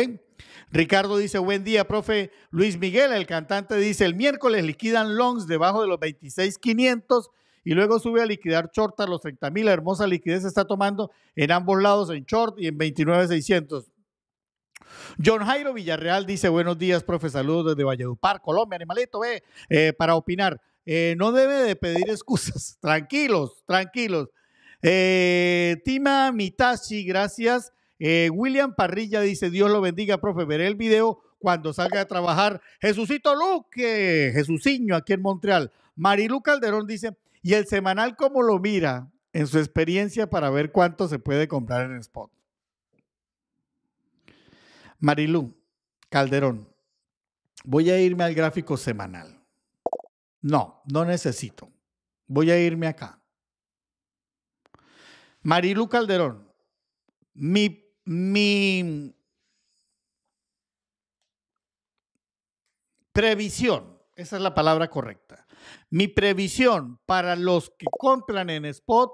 Ricardo dice, buen día, profe. Luis Miguel, el cantante, dice, el miércoles liquidan longs debajo de los 26,500 y luego sube a liquidar short a los 30,000. La hermosa liquidez se está tomando en ambos lados, en short y en 29,600. John Jairo Villarreal dice, buenos días, profe, saludos desde Valledupar, Colombia, animalito, ve, eh, para opinar. Eh, no debe de pedir excusas, tranquilos, tranquilos. Eh, Tima Mitashi, gracias. William Parrilla dice, Dios lo bendiga, profe, veré el video cuando salga a trabajar. Jesucito Luque, Jesuciño, aquí en Montreal. Marilu Calderón dice, ¿y el semanal cómo lo mira en su experiencia para ver cuánto se puede comprar en spot? Marilú Calderón, voy a irme al gráfico semanal. No, no necesito. Voy a irme acá. Marilú Calderón, mi, mi previsión, esa es la palabra correcta. Mi previsión para los que compran en spot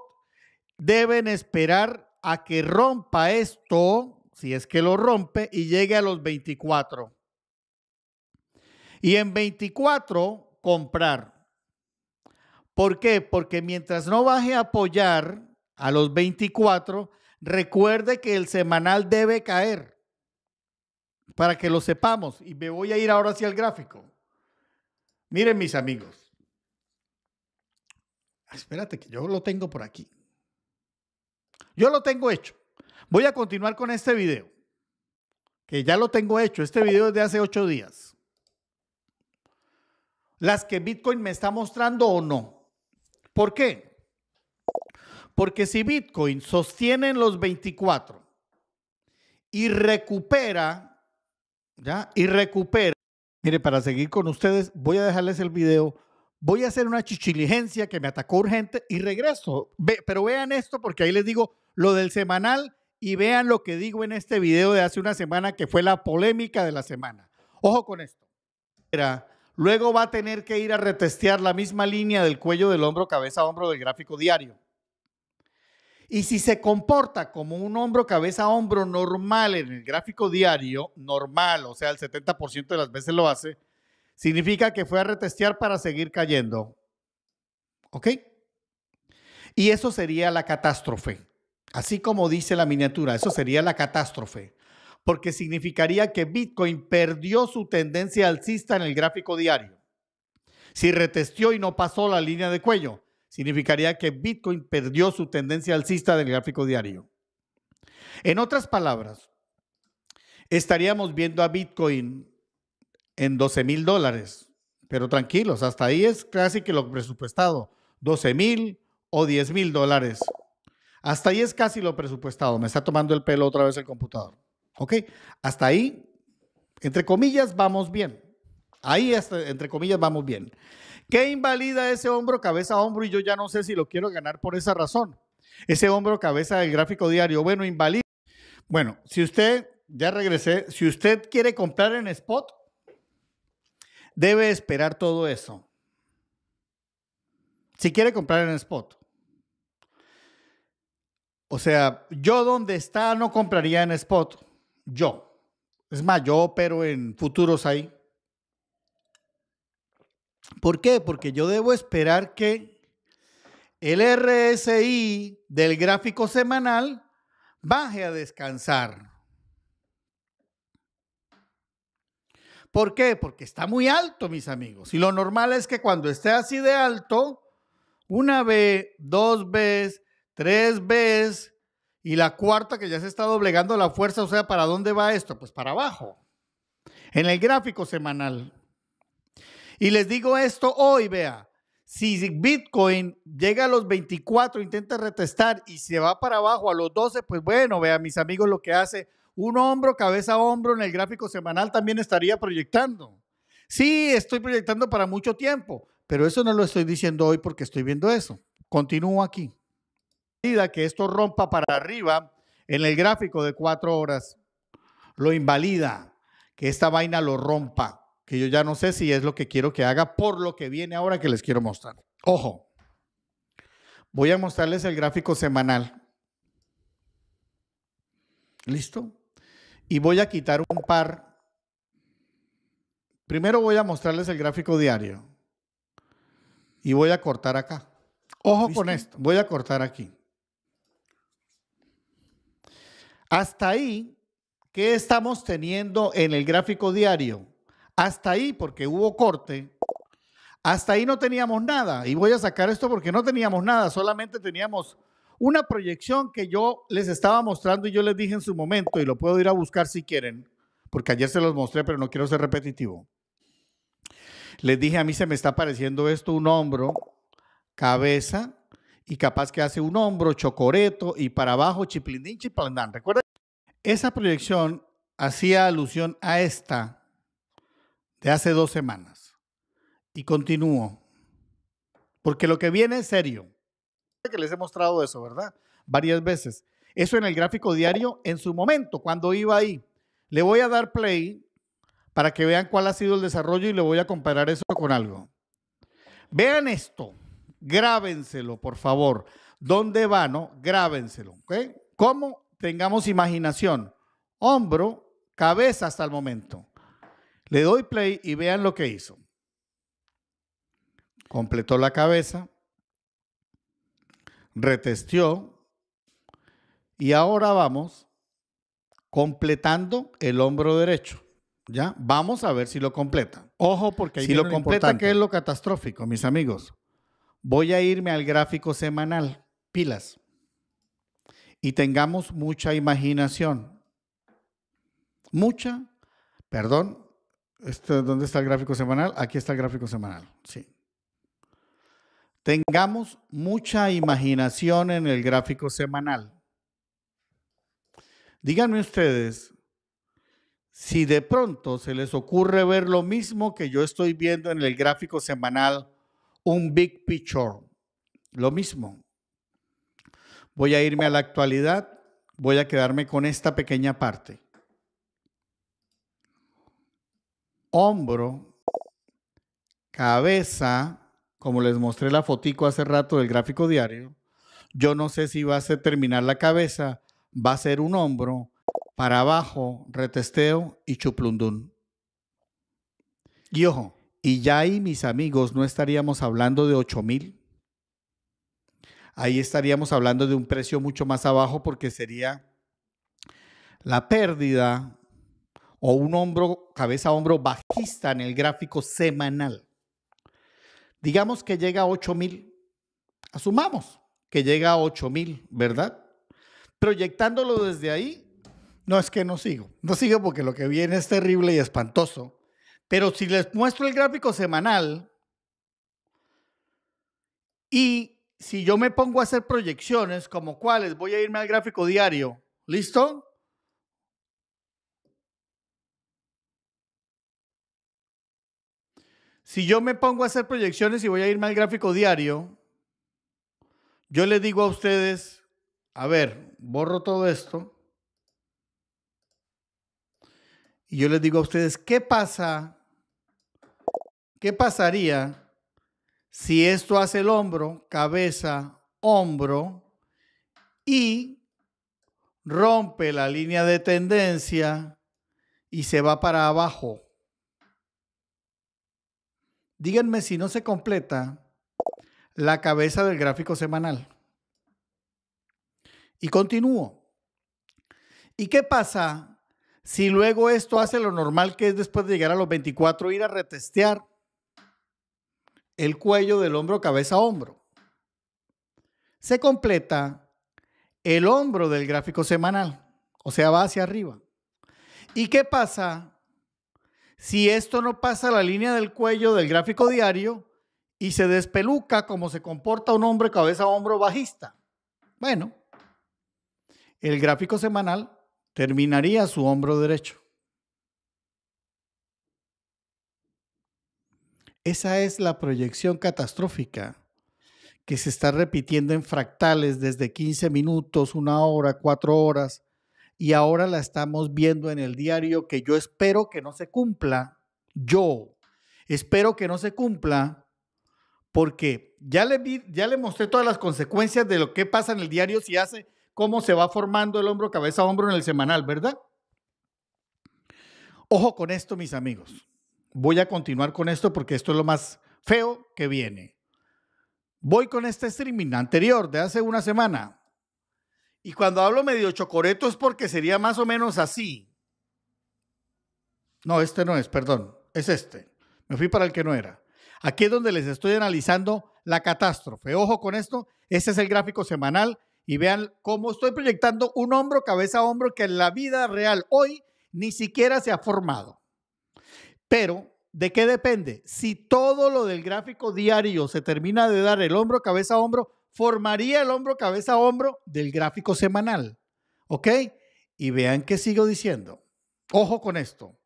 deben esperar a que rompa esto si es que lo rompe, y llegue a los 24. Y en 24, comprar. ¿Por qué? Porque mientras no baje a apoyar a los 24, recuerde que el semanal debe caer. Para que lo sepamos. Y me voy a ir ahora hacia el gráfico. Miren, mis amigos. Ah, espérate, que yo lo tengo por aquí. Yo lo tengo hecho. Voy a continuar con este video, que ya lo tengo hecho. Este video es de hace ocho días. Las que Bitcoin me está mostrando o no. ¿Por qué? Porque si Bitcoin sostiene en los 24 y recupera, ¿ya? Y recupera. Mire, para seguir con ustedes, voy a dejarles el video. Voy a hacer una chichiligencia que me atacó urgente y regreso. pero vean esto porque ahí les digo, lo del semanal y vean lo que digo en este video de hace una semana que fue la polémica de la semana. Ojo con esto. Luego va a tener que ir a retestear la misma línea del cuello del hombro, cabeza a hombro del gráfico diario. Y si se comporta como un hombro, cabeza hombro normal en el gráfico diario, normal, o sea, el 70% de las veces lo hace, significa que fue a retestear para seguir cayendo. ¿Ok? Y eso sería la catástrofe. Así como dice la miniatura, eso sería la catástrofe, porque significaría que Bitcoin perdió su tendencia alcista en el gráfico diario. Si retestió y no pasó la línea de cuello, significaría que Bitcoin perdió su tendencia alcista del gráfico diario. En otras palabras, estaríamos viendo a Bitcoin en 12 mil dólares, pero tranquilos, hasta ahí es casi que lo presupuestado, 12 mil o 10 mil dólares. Hasta ahí es casi lo presupuestado. Me está tomando el pelo otra vez el computador. ¿Ok? Hasta ahí, entre comillas, vamos bien. Ahí, entre comillas, vamos bien. ¿Qué invalida ese hombro, cabeza, hombro? Y yo ya no sé si lo quiero ganar por esa razón. Ese hombro, cabeza del gráfico diario. Bueno, invalida. Bueno, si usted, ya regresé, si usted quiere comprar en spot, debe esperar todo eso. Si quiere comprar en spot. O sea, yo donde está no compraría en spot. Yo. Es más, yo pero en futuros ahí. ¿Por qué? Porque yo debo esperar que el RSI del gráfico semanal baje a descansar. ¿Por qué? Porque está muy alto, mis amigos. Y lo normal es que cuando esté así de alto, una vez, dos veces, tres veces y la cuarta que ya se está doblegando la fuerza, o sea, ¿para dónde va esto? Pues para abajo, en el gráfico semanal. Y les digo esto hoy, vea, si Bitcoin llega a los 24, intenta retestar y se va para abajo a los 12, pues bueno, vea, mis amigos, lo que hace un hombro, cabeza a hombro en el gráfico semanal también estaría proyectando. Sí, estoy proyectando para mucho tiempo, pero eso no lo estoy diciendo hoy porque estoy viendo eso. Continúo aquí que esto rompa para arriba en el gráfico de cuatro horas, lo invalida, que esta vaina lo rompa, que yo ya no sé si es lo que quiero que haga por lo que viene ahora que les quiero mostrar. Ojo, voy a mostrarles el gráfico semanal. ¿Listo? Y voy a quitar un par. Primero voy a mostrarles el gráfico diario. Y voy a cortar acá. Ojo con esto. Voy a cortar aquí. Hasta ahí, ¿qué estamos teniendo en el gráfico diario? Hasta ahí, porque hubo corte, hasta ahí no teníamos nada. Y voy a sacar esto porque no teníamos nada, solamente teníamos una proyección que yo les estaba mostrando y yo les dije en su momento, y lo puedo ir a buscar si quieren, porque ayer se los mostré, pero no quiero ser repetitivo. Les dije, a mí se me está pareciendo esto un hombro, cabeza, y capaz que hace un hombro, chocoreto y para abajo, chiplindín, chiplandán. ¿Recuerda? Esa proyección hacía alusión a esta de hace dos semanas. Y continúo, porque lo que viene es serio. Que les he mostrado eso, ¿verdad? Varias veces. Eso en el gráfico diario en su momento, cuando iba ahí. Le voy a dar play para que vean cuál ha sido el desarrollo y le voy a comparar eso con algo. Vean esto grábenselo, por favor. ¿Dónde van No? Grábenselo. ¿okay? ¿Cómo? Tengamos imaginación. Hombro, cabeza hasta el momento. Le doy play y vean lo que hizo. Completó la cabeza, retestió y ahora vamos completando el hombro derecho. ¿Ya? Vamos a ver si lo completa. Ojo, porque ahí si lo completa, ¿qué es lo catastrófico, mis amigos? Voy a irme al gráfico semanal, pilas. Y tengamos mucha imaginación. Mucha, perdón, este, ¿dónde está el gráfico semanal? Aquí está el gráfico semanal, sí. Tengamos mucha imaginación en el gráfico semanal. Díganme ustedes si de pronto se les ocurre ver lo mismo que yo estoy viendo en el gráfico semanal un big picture. Lo mismo. Voy a irme a la actualidad, voy a quedarme con esta pequeña parte. Hombro, cabeza, como les mostré la fotico hace rato del gráfico diario, yo no sé si va a ser terminar la cabeza, va a ser un hombro, para abajo, retesteo y chuplundún. Y ojo, y ya ahí, mis amigos, no estaríamos hablando de 8 mil. Ahí estaríamos hablando de un precio mucho más abajo porque sería la pérdida o un hombro, cabeza a hombro bajista en el gráfico semanal. Digamos que llega a 8 mil. Asumamos que llega a 8 mil, ¿verdad? Proyectándolo desde ahí, no es que no sigo. No sigo porque lo que viene es terrible y espantoso pero si les muestro el gráfico semanal y si yo me pongo a hacer proyecciones como cuáles, voy a irme al gráfico diario. ¿Listo? Si yo me pongo a hacer proyecciones y voy a irme al gráfico diario, yo les digo a ustedes, a ver, borro todo esto. Y yo les digo a ustedes, ¿qué pasa? ¿Qué pasaría si esto hace el hombro, cabeza, hombro y rompe la línea de tendencia y se va para abajo? Díganme si no se completa la cabeza del gráfico semanal. Y continúo. ¿Y qué pasa si luego esto hace lo normal que es después de llegar a los 24, ir a retestear el cuello del hombro cabeza a hombro. Se completa el hombro del gráfico semanal, o sea, va hacia arriba. ¿Y qué pasa si esto no pasa la línea del cuello del gráfico diario y se despeluca como se comporta un hombre cabeza a hombro bajista? Bueno, el gráfico semanal terminaría su hombro derecho. Esa es la proyección catastrófica que se está repitiendo en fractales desde 15 minutos, una hora, cuatro horas, y ahora la estamos viendo en el diario que yo espero que no se cumpla. Yo espero que no se cumpla porque ya le, vi, ya le mostré todas las consecuencias de lo que pasa en el diario si hace cómo se va formando el hombro, cabeza, a hombro en el semanal, ¿verdad? Ojo con esto, mis amigos. Voy a continuar con esto porque esto es lo más feo que viene. Voy con este streaming anterior de hace una semana. Y cuando hablo medio chocoreto es porque sería más o menos así. No, este no es, perdón, es este. Me fui para el que no era. Aquí es donde les estoy analizando la catástrofe. Ojo con esto, este es el gráfico semanal y vean cómo estoy proyectando un hombro, cabeza a hombro, que en la vida real hoy ni siquiera se ha formado. Pero, ¿de qué depende? Si todo lo del gráfico diario se termina de dar el hombro, cabeza a hombro, formaría el hombro, cabeza a hombro del gráfico semanal. ¿Ok? Y vean qué sigo diciendo. Ojo con esto.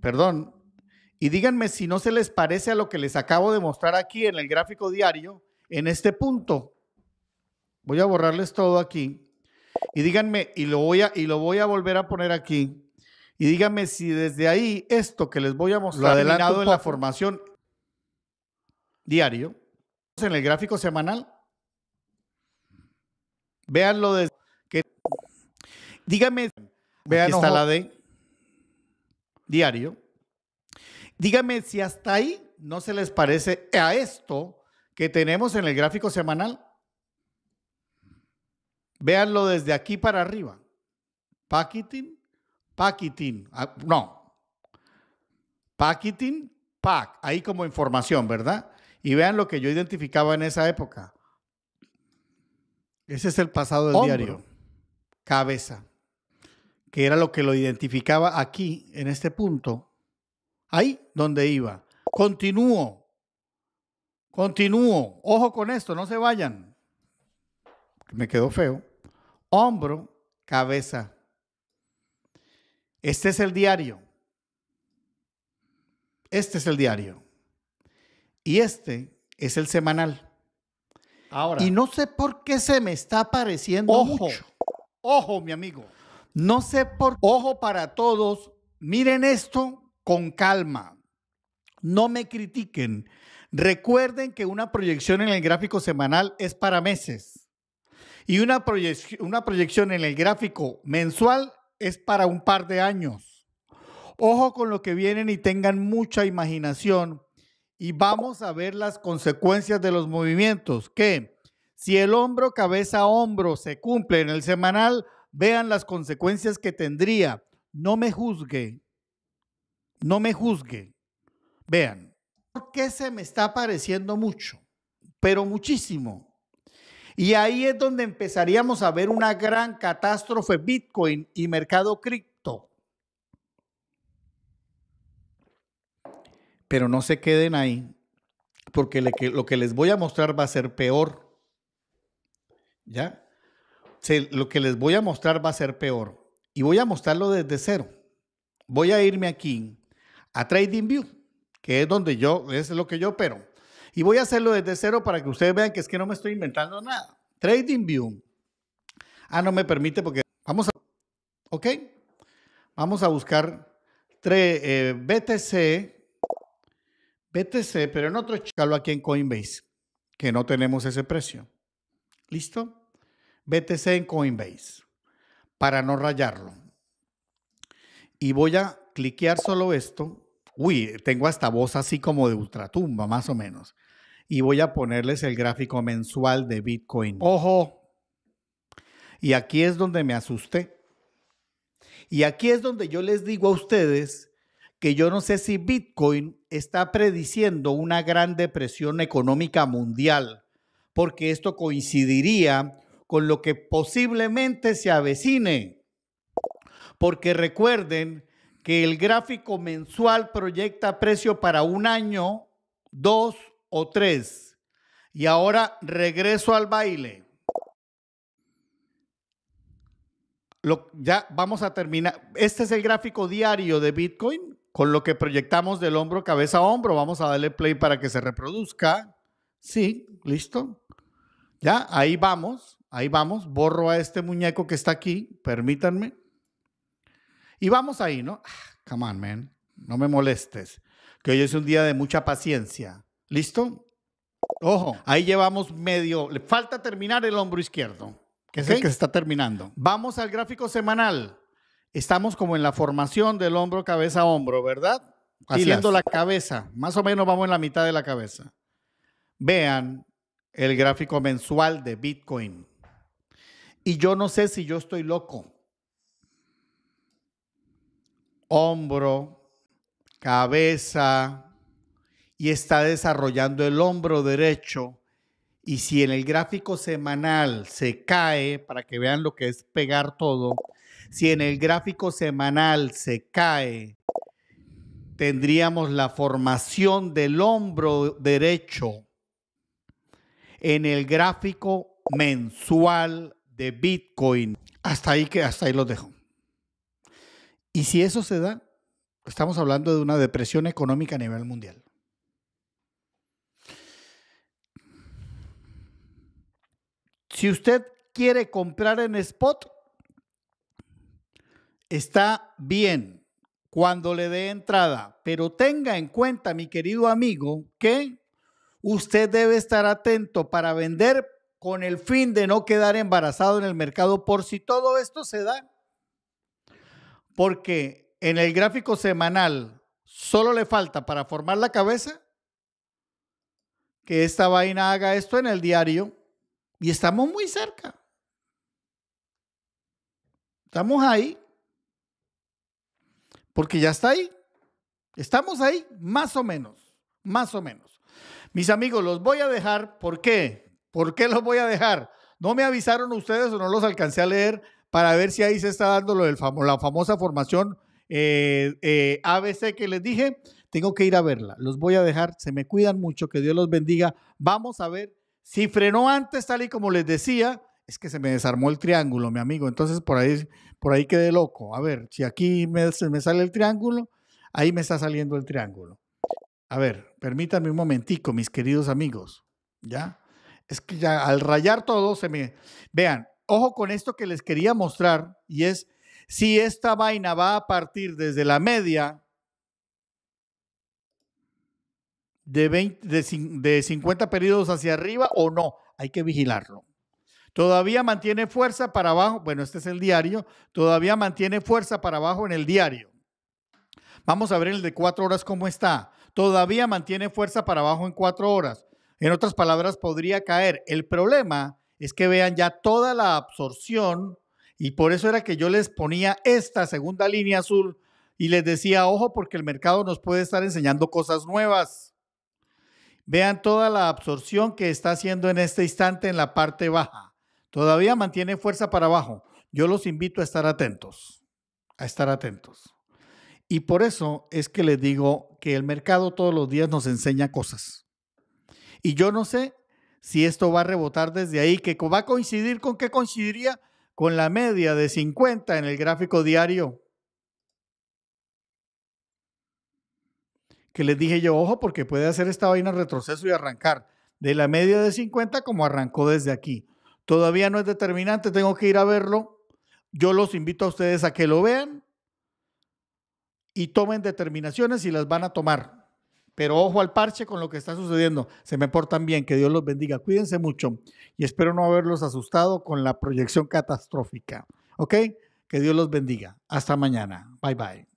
Perdón. Y díganme si no se les parece a lo que les acabo de mostrar aquí en el gráfico diario, en este punto, Voy a borrarles todo aquí. Y díganme, y lo voy a, y lo voy a volver a poner aquí. Y díganme si desde ahí esto que les voy a mostrar en la formación diario, en el gráfico semanal, veanlo, de que díganme, vean está la de diario. Díganme si hasta ahí no se les parece a esto que tenemos en el gráfico semanal. Véanlo desde aquí para arriba. Paquitín, paquitín. Ah, no. Paquitín, pack. Ahí como información, ¿verdad? Y vean lo que yo identificaba en esa época. Ese es el pasado del diario. Cabeza. Que era lo que lo identificaba aquí, en este punto. Ahí donde iba. Continúo. Continúo. Ojo con esto, no se vayan. Me quedó feo hombro, cabeza. Este es el diario. Este es el diario. Y este es el semanal. Ahora. Y no sé por qué se me está apareciendo ojo, mucho. Ojo, mi amigo. No sé por ojo para todos. Miren esto con calma. No me critiquen. Recuerden que una proyección en el gráfico semanal es para meses. Y una, proyección en el gráfico mensual es para un par de años. Ojo con lo que vienen y tengan mucha imaginación y vamos a ver las consecuencias de los movimientos que si el hombro cabeza hombro se cumple en el semanal, vean las consecuencias que tendría. No me juzgue. No me juzgue. Vean, qué se me está pareciendo mucho, pero muchísimo y ahí es donde empezaríamos a ver una gran catástrofe Bitcoin y mercado cripto. Pero no se queden ahí, porque lo que les voy a mostrar va a ser peor. ¿Ya? lo que les voy a mostrar va a ser peor. Y voy a mostrarlo desde cero. Voy a irme aquí a TradingView, que es donde yo, es lo que yo opero. Y voy a hacerlo desde cero para que ustedes vean que es que no me estoy inventando nada. TradingView. Ah, no me permite porque vamos a... ¿Ok? Vamos a buscar eh, BTC, BTC, pero en otro chalo aquí en Coinbase, que no tenemos ese precio. ¿Listo? BTC en Coinbase, para no rayarlo. Y voy a cliquear solo esto. Uy, tengo hasta voz así como de ultratumba, más o menos y voy a ponerles el gráfico mensual de Bitcoin. Ojo. Y aquí es donde me asusté. Y aquí es donde yo les digo a ustedes que yo no sé si Bitcoin está prediciendo una gran depresión económica mundial, porque esto coincidiría con lo que posiblemente se avecine. Porque recuerden que el gráfico mensual proyecta precio para un año, dos o tres. Y ahora regreso al baile. Lo, ya vamos a terminar. Este es el gráfico diario de Bitcoin con lo que proyectamos del hombro, cabeza a hombro. Vamos a darle play para que se reproduzca. Sí, listo. Ya, ahí vamos, ahí vamos. Borro a este muñeco que está aquí, permítanme. Y vamos ahí, ¿no? Ah, come on, man, no me molestes, que hoy es un día de mucha paciencia. ¿Listo? Ojo. Ahí llevamos medio. falta terminar el hombro izquierdo, que es el que se está terminando. Vamos al gráfico semanal. Estamos como en la formación del hombro, cabeza, hombro, ¿verdad? Haciendo la cabeza. Más o menos vamos en la mitad de la cabeza. Vean el gráfico mensual de Bitcoin. Y yo no sé si yo estoy loco. Hombro, cabeza, y está desarrollando el hombro derecho. Y si en el gráfico semanal se cae, para que vean lo que es pegar todo, si en el gráfico semanal se cae, tendríamos la formación del hombro derecho en el gráfico mensual de Bitcoin. Hasta ahí que hasta ahí los dejo. Y si eso se da, estamos hablando de una depresión económica a nivel mundial. Si usted quiere comprar en spot, está bien cuando le dé entrada, pero tenga en cuenta, mi querido amigo, que usted debe estar atento para vender con el fin de no quedar embarazado en el mercado por si todo esto se da. Porque en el gráfico semanal solo le falta para formar la cabeza que esta vaina haga esto en el diario y estamos muy cerca. Estamos ahí. Porque ya está ahí. Estamos ahí, más o menos. Más o menos. Mis amigos, los voy a dejar. ¿Por qué? ¿Por qué los voy a dejar? No me avisaron ustedes o no los alcancé a leer para ver si ahí se está dando lo del la famosa formación eh, eh, ABC que les dije. Tengo que ir a verla. Los voy a dejar. Se me cuidan mucho. Que Dios los bendiga. Vamos a ver si frenó antes, tal y como les decía, es que se me desarmó el triángulo, mi amigo. Entonces por ahí, por ahí quedé loco. A ver, si aquí me, me sale el triángulo, ahí me está saliendo el triángulo. A ver, permítanme un momentico, mis queridos amigos. ¿Ya? Es que ya al rayar todo se me... Vean, ojo con esto que les quería mostrar y es si esta vaina va a partir desde la media de, de, de 50 periodos hacia arriba o no. Hay que vigilarlo. Todavía mantiene fuerza para abajo. Bueno, este es el diario. Todavía mantiene fuerza para abajo en el diario. Vamos a ver el de cuatro horas cómo está. Todavía mantiene fuerza para abajo en cuatro horas. En otras palabras, podría caer. El problema es que vean ya toda la absorción y por eso era que yo les ponía esta segunda línea azul y les decía, ojo, porque el mercado nos puede estar enseñando cosas nuevas. Vean toda la absorción que está haciendo en este instante en la parte baja. Todavía mantiene fuerza para abajo. Yo los invito a estar atentos, a estar atentos. Y por eso es que les digo que el mercado todos los días nos enseña cosas. Y yo no sé si esto va a rebotar desde ahí, que va a coincidir con qué coincidiría con la media de 50 en el gráfico diario que les dije yo, ojo, porque puede hacer esta vaina retroceso y arrancar de la media de 50 como arrancó desde aquí. Todavía no es determinante, tengo que ir a verlo. Yo los invito a ustedes a que lo vean y tomen determinaciones y las van a tomar. Pero ojo al parche con lo que está sucediendo. Se me portan bien, que Dios los bendiga. Cuídense mucho y espero no haberlos asustado con la proyección catastrófica. ¿Ok? Que Dios los bendiga. Hasta mañana. Bye bye.